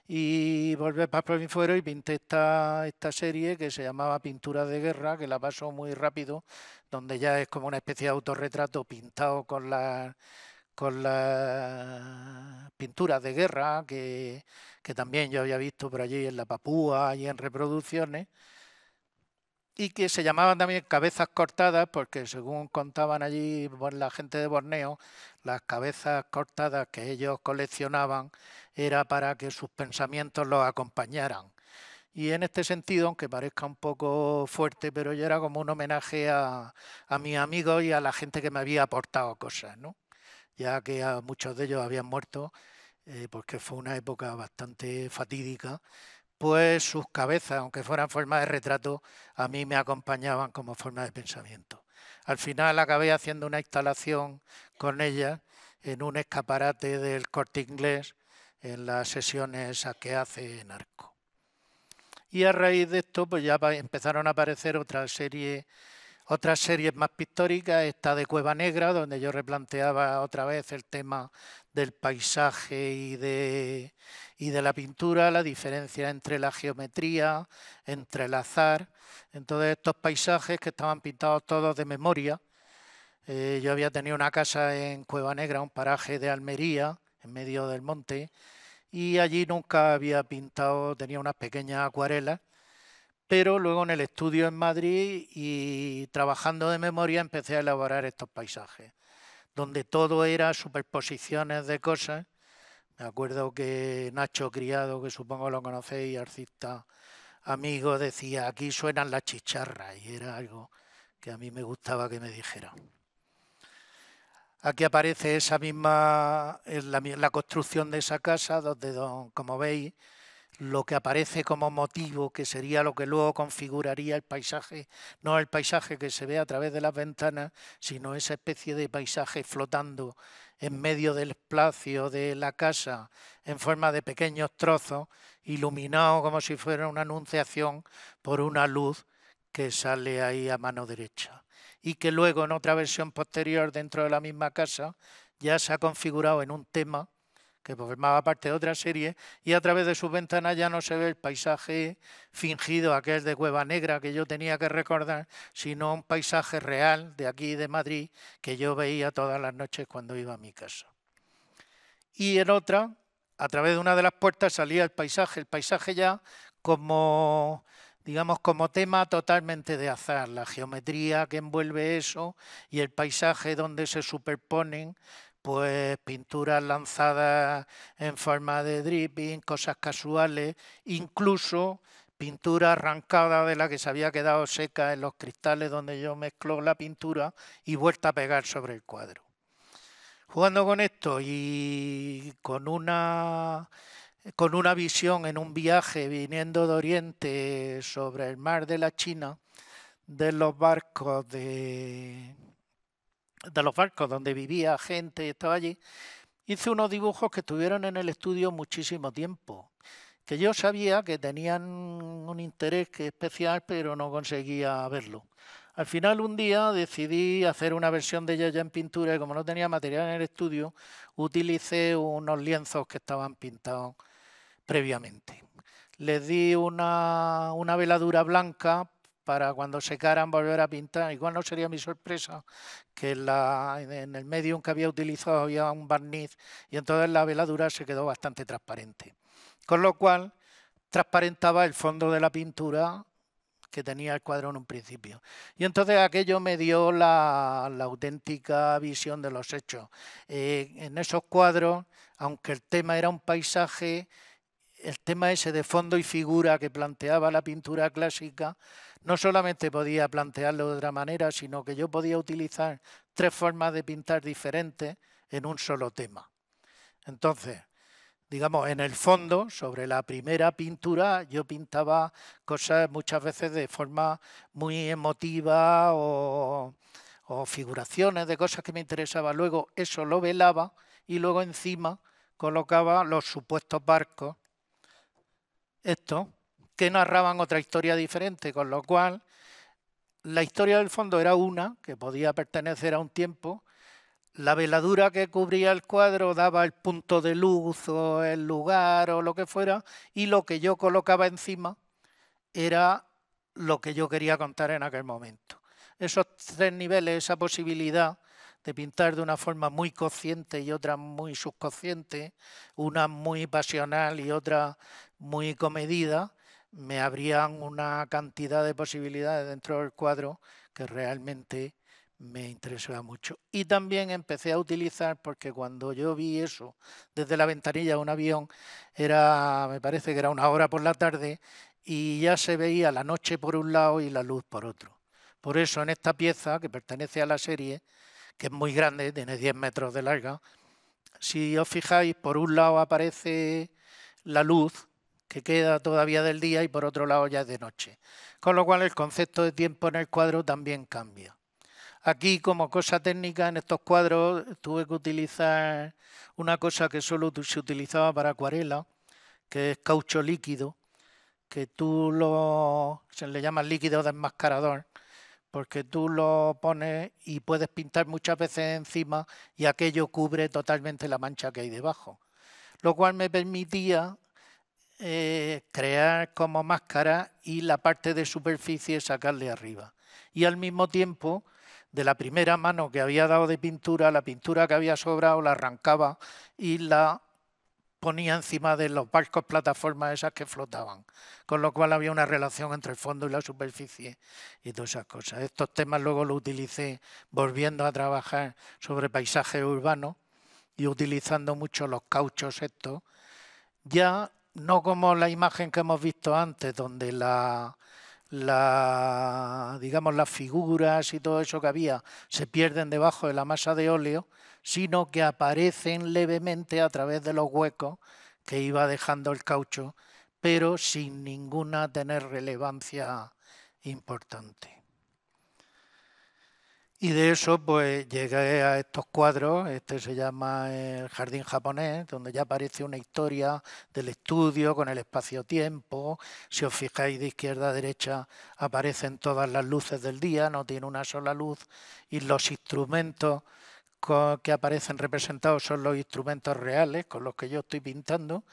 y volver para fuero y pinté esta, serie que se llamaba Pintura de Guerra, que la paso muy rápido, donde ya es como una especie de autorretrato pintado con la con las pinturas de guerra que, también yo había visto por allí en la Papúa y en reproducciones, y que se llamaban también cabezas cortadas, porque según contaban allí la gente de Borneo, las cabezas cortadas que ellos coleccionaban era para que sus pensamientos los acompañaran. Y en este sentido, aunque parezca un poco fuerte, pero yo era como un homenaje a, a mis amigos y a la gente que me había aportado cosas, ¿no? ya que muchos de ellos habían muerto, eh, porque fue una época bastante fatídica, pues sus cabezas, aunque fueran forma de retrato, a mí me acompañaban como forma de pensamiento. Al final acabé haciendo una instalación con ella en un escaparate del corte inglés en las sesiones a que hace en Arco. Y a raíz de esto, pues ya empezaron a aparecer otra serie otras series más pictóricas esta de Cueva Negra, donde yo replanteaba otra vez el tema del paisaje y de, la pintura, la diferencia entre la geometría, entre el azar. Entonces estos paisajes que estaban pintados todos de memoria. Eh, yo había tenido una casa en Cueva Negra, un paraje de Almería, en medio del monte, y allí nunca había pintado, tenía unas pequeñas acuarelas pero luego en el estudio en Madrid y trabajando de memoria empecé a elaborar estos paisajes, donde todo era superposiciones de cosas. Me acuerdo que Nacho Criado, que supongo lo conocéis, artista amigo, decía, aquí suenan las chicharras, y era algo que a mí me gustaba que me dijera. Aquí aparece esa misma, la, construcción de esa casa, donde, como veis, lo que aparece como motivo, que sería lo que luego configuraría el paisaje, no el paisaje que se ve a través de las ventanas, sino esa especie de paisaje flotando en medio del espacio de la casa, en forma de pequeños trozos, iluminado como si fuera una anunciación por una luz que sale ahí a mano derecha. Y que luego en otra versión posterior dentro de la misma casa ya se ha configurado en un tema que formaba parte de otra serie, y a través de sus ventanas ya no se ve el paisaje fingido, aquel de Cueva Negra que yo tenía que recordar, sino un paisaje real de aquí, de Madrid, que yo veía todas las noches cuando iba a mi casa. Y en otra, a través de una de las puertas salía el paisaje, el paisaje ya como digamos, como tema totalmente de azar, la geometría que envuelve eso y el paisaje donde se superponen pues pinturas lanzadas en forma de dripping, cosas casuales, incluso pintura arrancada de la que se había quedado seca en los cristales donde yo mezclo la pintura y vuelta a pegar sobre el cuadro. Jugando con esto y con una con una visión en un viaje viniendo de Oriente sobre el mar de la China, de los barcos de, de los barcos donde vivía gente y estaba allí, hice unos dibujos que estuvieron en el estudio muchísimo tiempo, que yo sabía que tenían un interés especial, pero no conseguía verlo. Al final un día decidí hacer una versión de ella ya en pintura y como no tenía material en el estudio, utilicé unos lienzos que estaban pintados previamente. Les di una, una veladura blanca para cuando secaran volver a pintar. Igual no sería mi sorpresa que en, el medium que había utilizado había un barniz y entonces la veladura se quedó bastante transparente. Con lo cual transparentaba el fondo de la pintura que tenía el cuadro en un principio. Y entonces aquello me dio la, auténtica visión de los hechos. Eh, en esos cuadros, aunque el tema era un paisaje, el tema ese de fondo y figura que planteaba la pintura clásica, no solamente podía plantearlo de otra manera, sino que yo podía utilizar tres formas de pintar diferentes en un solo tema. Entonces, digamos, en el fondo, sobre la primera pintura, yo pintaba cosas muchas veces de forma muy emotiva o, figuraciones de cosas que me interesaban. Luego eso lo velaba y luego encima colocaba los supuestos barcos. Esto, que narraban otra historia diferente, con lo cual la historia del fondo era una, que podía pertenecer a un tiempo, la veladura que cubría el cuadro daba el punto de luz o el lugar o lo que fuera, y lo que yo colocaba encima era lo que yo quería contar en aquel momento. Esos tres niveles, esa posibilidad de pintar de una forma muy consciente y otra muy subconsciente, una muy pasional y otra muy comedida, me abrían una cantidad de posibilidades dentro del cuadro que realmente me interesaba mucho. Y también empecé a utilizar, porque cuando yo vi eso desde la ventanilla de un avión, era, me parece que era una hora por la tarde, y ya se veía la noche por un lado y la luz por otro. Por eso en esta pieza, que pertenece a la serie, que es muy grande, tiene 10 metros de larga, si os fijáis, por un lado aparece la luz que queda todavía del día y por otro lado ya es de noche. Con lo cual el concepto de tiempo en el cuadro también cambia. Aquí como cosa técnica en estos cuadros tuve que utilizar una cosa que solo se utilizaba para acuarela, que es caucho líquido, que tú lo, se le llama líquido desmascarador, porque tú lo pones y puedes pintar muchas veces encima y aquello cubre totalmente la mancha que hay debajo. Lo cual me permitía eh, crear como máscara y la parte de superficie sacarle arriba. Y al mismo tiempo, de la primera mano que había dado de pintura, la pintura que había sobrado la arrancaba y la ponía encima de los barcos plataformas esas que flotaban, con lo cual había una relación entre el fondo y la superficie y todas esas cosas. Estos temas luego los utilicé volviendo a trabajar sobre paisajes urbanos y utilizando mucho los cauchos estos. Ya no como la imagen que hemos visto antes, donde las figuras y todo eso que había se pierden debajo de la masa de óleo, sino que aparecen levemente a través de los huecos que iba dejando el caucho, pero sin ninguna tener relevancia importante. Y de eso pues llegué a estos cuadros, este se llama El Jardín Japonés, donde ya aparece una historia del estudio con el espacio-tiempo, si os fijáis de izquierda a derecha aparecen todas las luces del día, no tiene una sola luz, y los instrumentos que aparecen representados son los instrumentos reales con los que yo estoy pintando,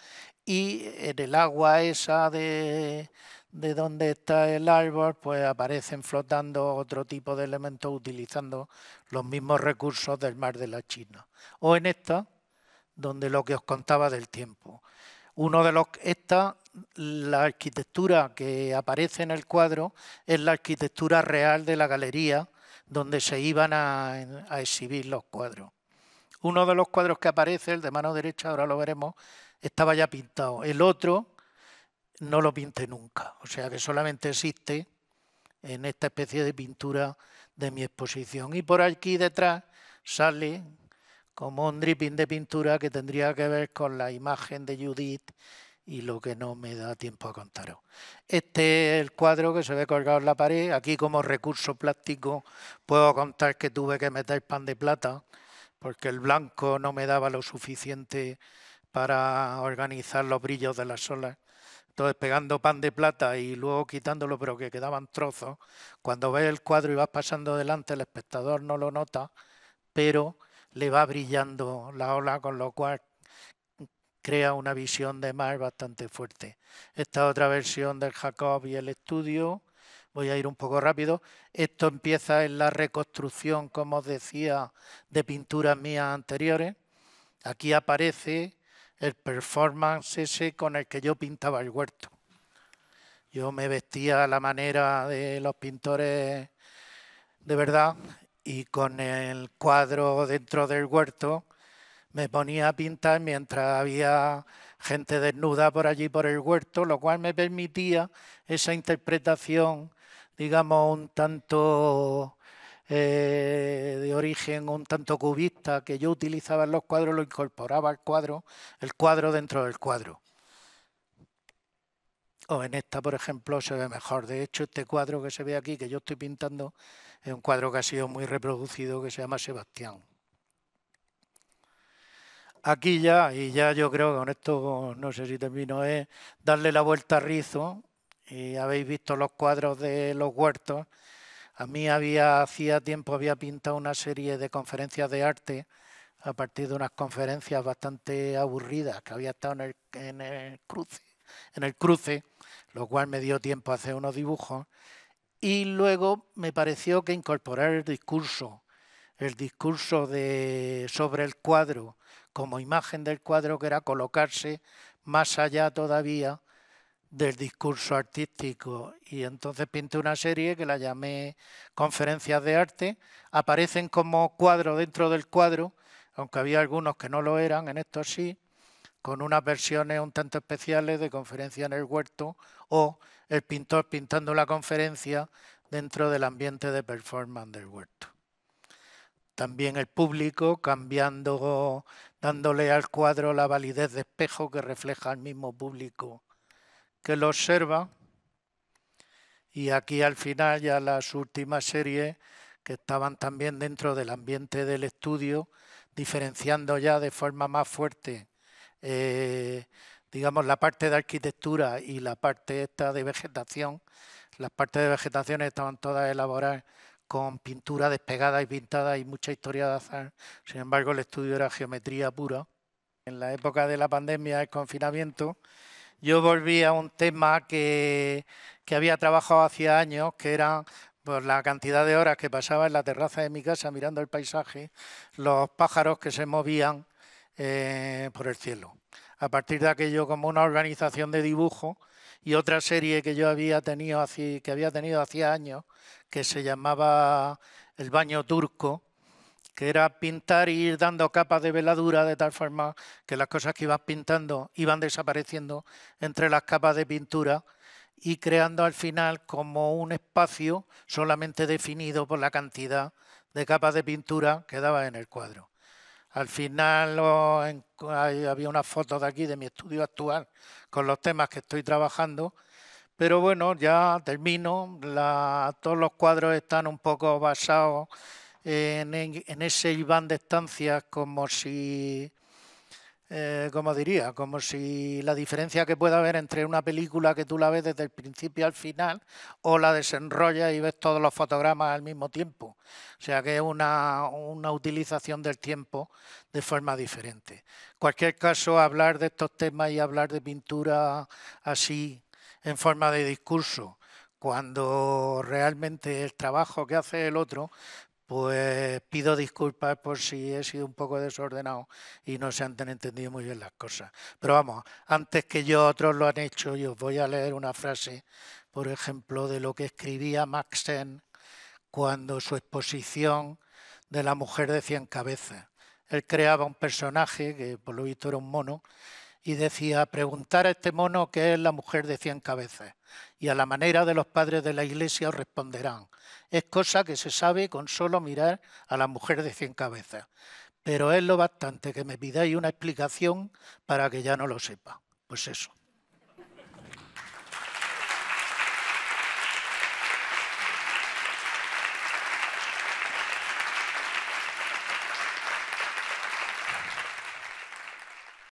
y en el agua esa de, de donde está el árbol, pues aparecen flotando otro tipo de elementos utilizando los mismos recursos del mar de la China. O en esta, donde lo que os contaba del tiempo. Uno de los esta, la arquitectura que aparece en el cuadro es la arquitectura real de la galería donde se iban a, a exhibir los cuadros. Uno de los cuadros que aparece, el de mano derecha, ahora lo veremos, estaba ya pintado. El otro no lo pinte nunca. O sea que solamente existe en esta especie de pintura de mi exposición. Y por aquí detrás sale como un dripping de pintura que tendría que ver con la imagen de Judith y lo que no me da tiempo a contaros. Este es el cuadro que se ve colgado en la pared. Aquí como recurso plástico puedo contar que tuve que meter pan de plata porque el blanco no me daba lo suficiente para organizar los brillos de las olas entonces pegando pan de plata y luego quitándolo, pero que quedaban trozos, cuando ves el cuadro y vas pasando delante, el espectador no lo nota, pero le va brillando la ola, con lo cual crea una visión de mar bastante fuerte. Esta otra versión del Jacob y el estudio, voy a ir un poco rápido, esto empieza en la reconstrucción, como os decía, de pinturas mías anteriores. Aquí aparece el performance ese con el que yo pintaba el huerto. Yo me vestía a la manera de los pintores de verdad y con el cuadro dentro del huerto me ponía a pintar mientras había gente desnuda por allí por el huerto, lo cual me permitía esa interpretación, digamos, un tanto eh, de origen un tanto cubista que yo utilizaba en los cuadros, lo incorporaba al cuadro, el cuadro dentro del cuadro. O en esta, por ejemplo, se ve mejor. De hecho, este cuadro que se ve aquí, que yo estoy pintando, es un cuadro que ha sido muy reproducido, que se llama Sebastián. Aquí ya, y ya yo creo que con esto, no sé si termino, es darle la vuelta a rizo. Y habéis visto los cuadros de los huertos a mí había, hacía tiempo había pintado una serie de conferencias de arte a partir de unas conferencias bastante aburridas que había estado en el, cruce, en el cruce, lo cual me dio tiempo a hacer unos dibujos. Y luego me pareció que incorporar el discurso, el discurso sobre el cuadro, como imagen del cuadro, que era colocarse más allá todavía del discurso artístico y entonces pinté una serie que la llamé Conferencias de Arte. Aparecen como cuadro dentro del cuadro, aunque había algunos que no lo eran, en estos sí, con unas versiones un tanto especiales de Conferencia en el Huerto o el pintor pintando la conferencia dentro del ambiente de performance del huerto. También el público cambiando, dándole al cuadro la validez de espejo que refleja al mismo público que lo observa Y aquí al final ya las últimas series que estaban también dentro del ambiente del estudio, diferenciando ya de forma más fuerte, eh, digamos, la parte de arquitectura y la parte esta de vegetación. Las partes de vegetación estaban todas elaboradas con pintura despegada y pintada y mucha historia de azar. Sin embargo, el estudio era geometría pura. En la época de la pandemia, el confinamiento, yo volví a un tema que, había trabajado hacía años, que era por pues, la cantidad de horas que pasaba en la terraza de mi casa mirando el paisaje, los pájaros que se movían eh, por el cielo. A partir de aquello, como una organización de dibujo y otra serie que yo había tenido, que había tenido hacía años, que se llamaba El baño turco, que era pintar y e ir dando capas de veladura de tal forma que las cosas que ibas pintando iban desapareciendo entre las capas de pintura y creando al final como un espacio solamente definido por la cantidad de capas de pintura que daba en el cuadro. Al final oh, había una foto de aquí de mi estudio actual con los temas que estoy trabajando, pero bueno, ya termino. todos los cuadros están un poco basados en, ese Iván de estancias como si, eh, como diría, como si la diferencia que pueda haber entre una película que tú la ves desde el principio al final o la desenrollas y ves todos los fotogramas al mismo tiempo. O sea que es una, una utilización del tiempo de forma diferente. cualquier caso, hablar de estos temas y hablar de pintura así en forma de discurso cuando realmente el trabajo que hace el otro pues pido disculpas por si he sido un poco desordenado y no se han entendido muy bien las cosas. Pero vamos, antes que yo otros lo han hecho, yo os voy a leer una frase, por ejemplo, de lo que escribía Maxen cuando su exposición de la mujer de cien cabezas. Él creaba un personaje que por lo visto era un mono y decía, preguntar a este mono qué es la mujer de cien cabezas. Y a la manera de los padres de la iglesia responderán, es cosa que se sabe con solo mirar a la mujer de cien cabezas. Pero es lo bastante que me pidáis una explicación para que ya no lo sepa. Pues eso.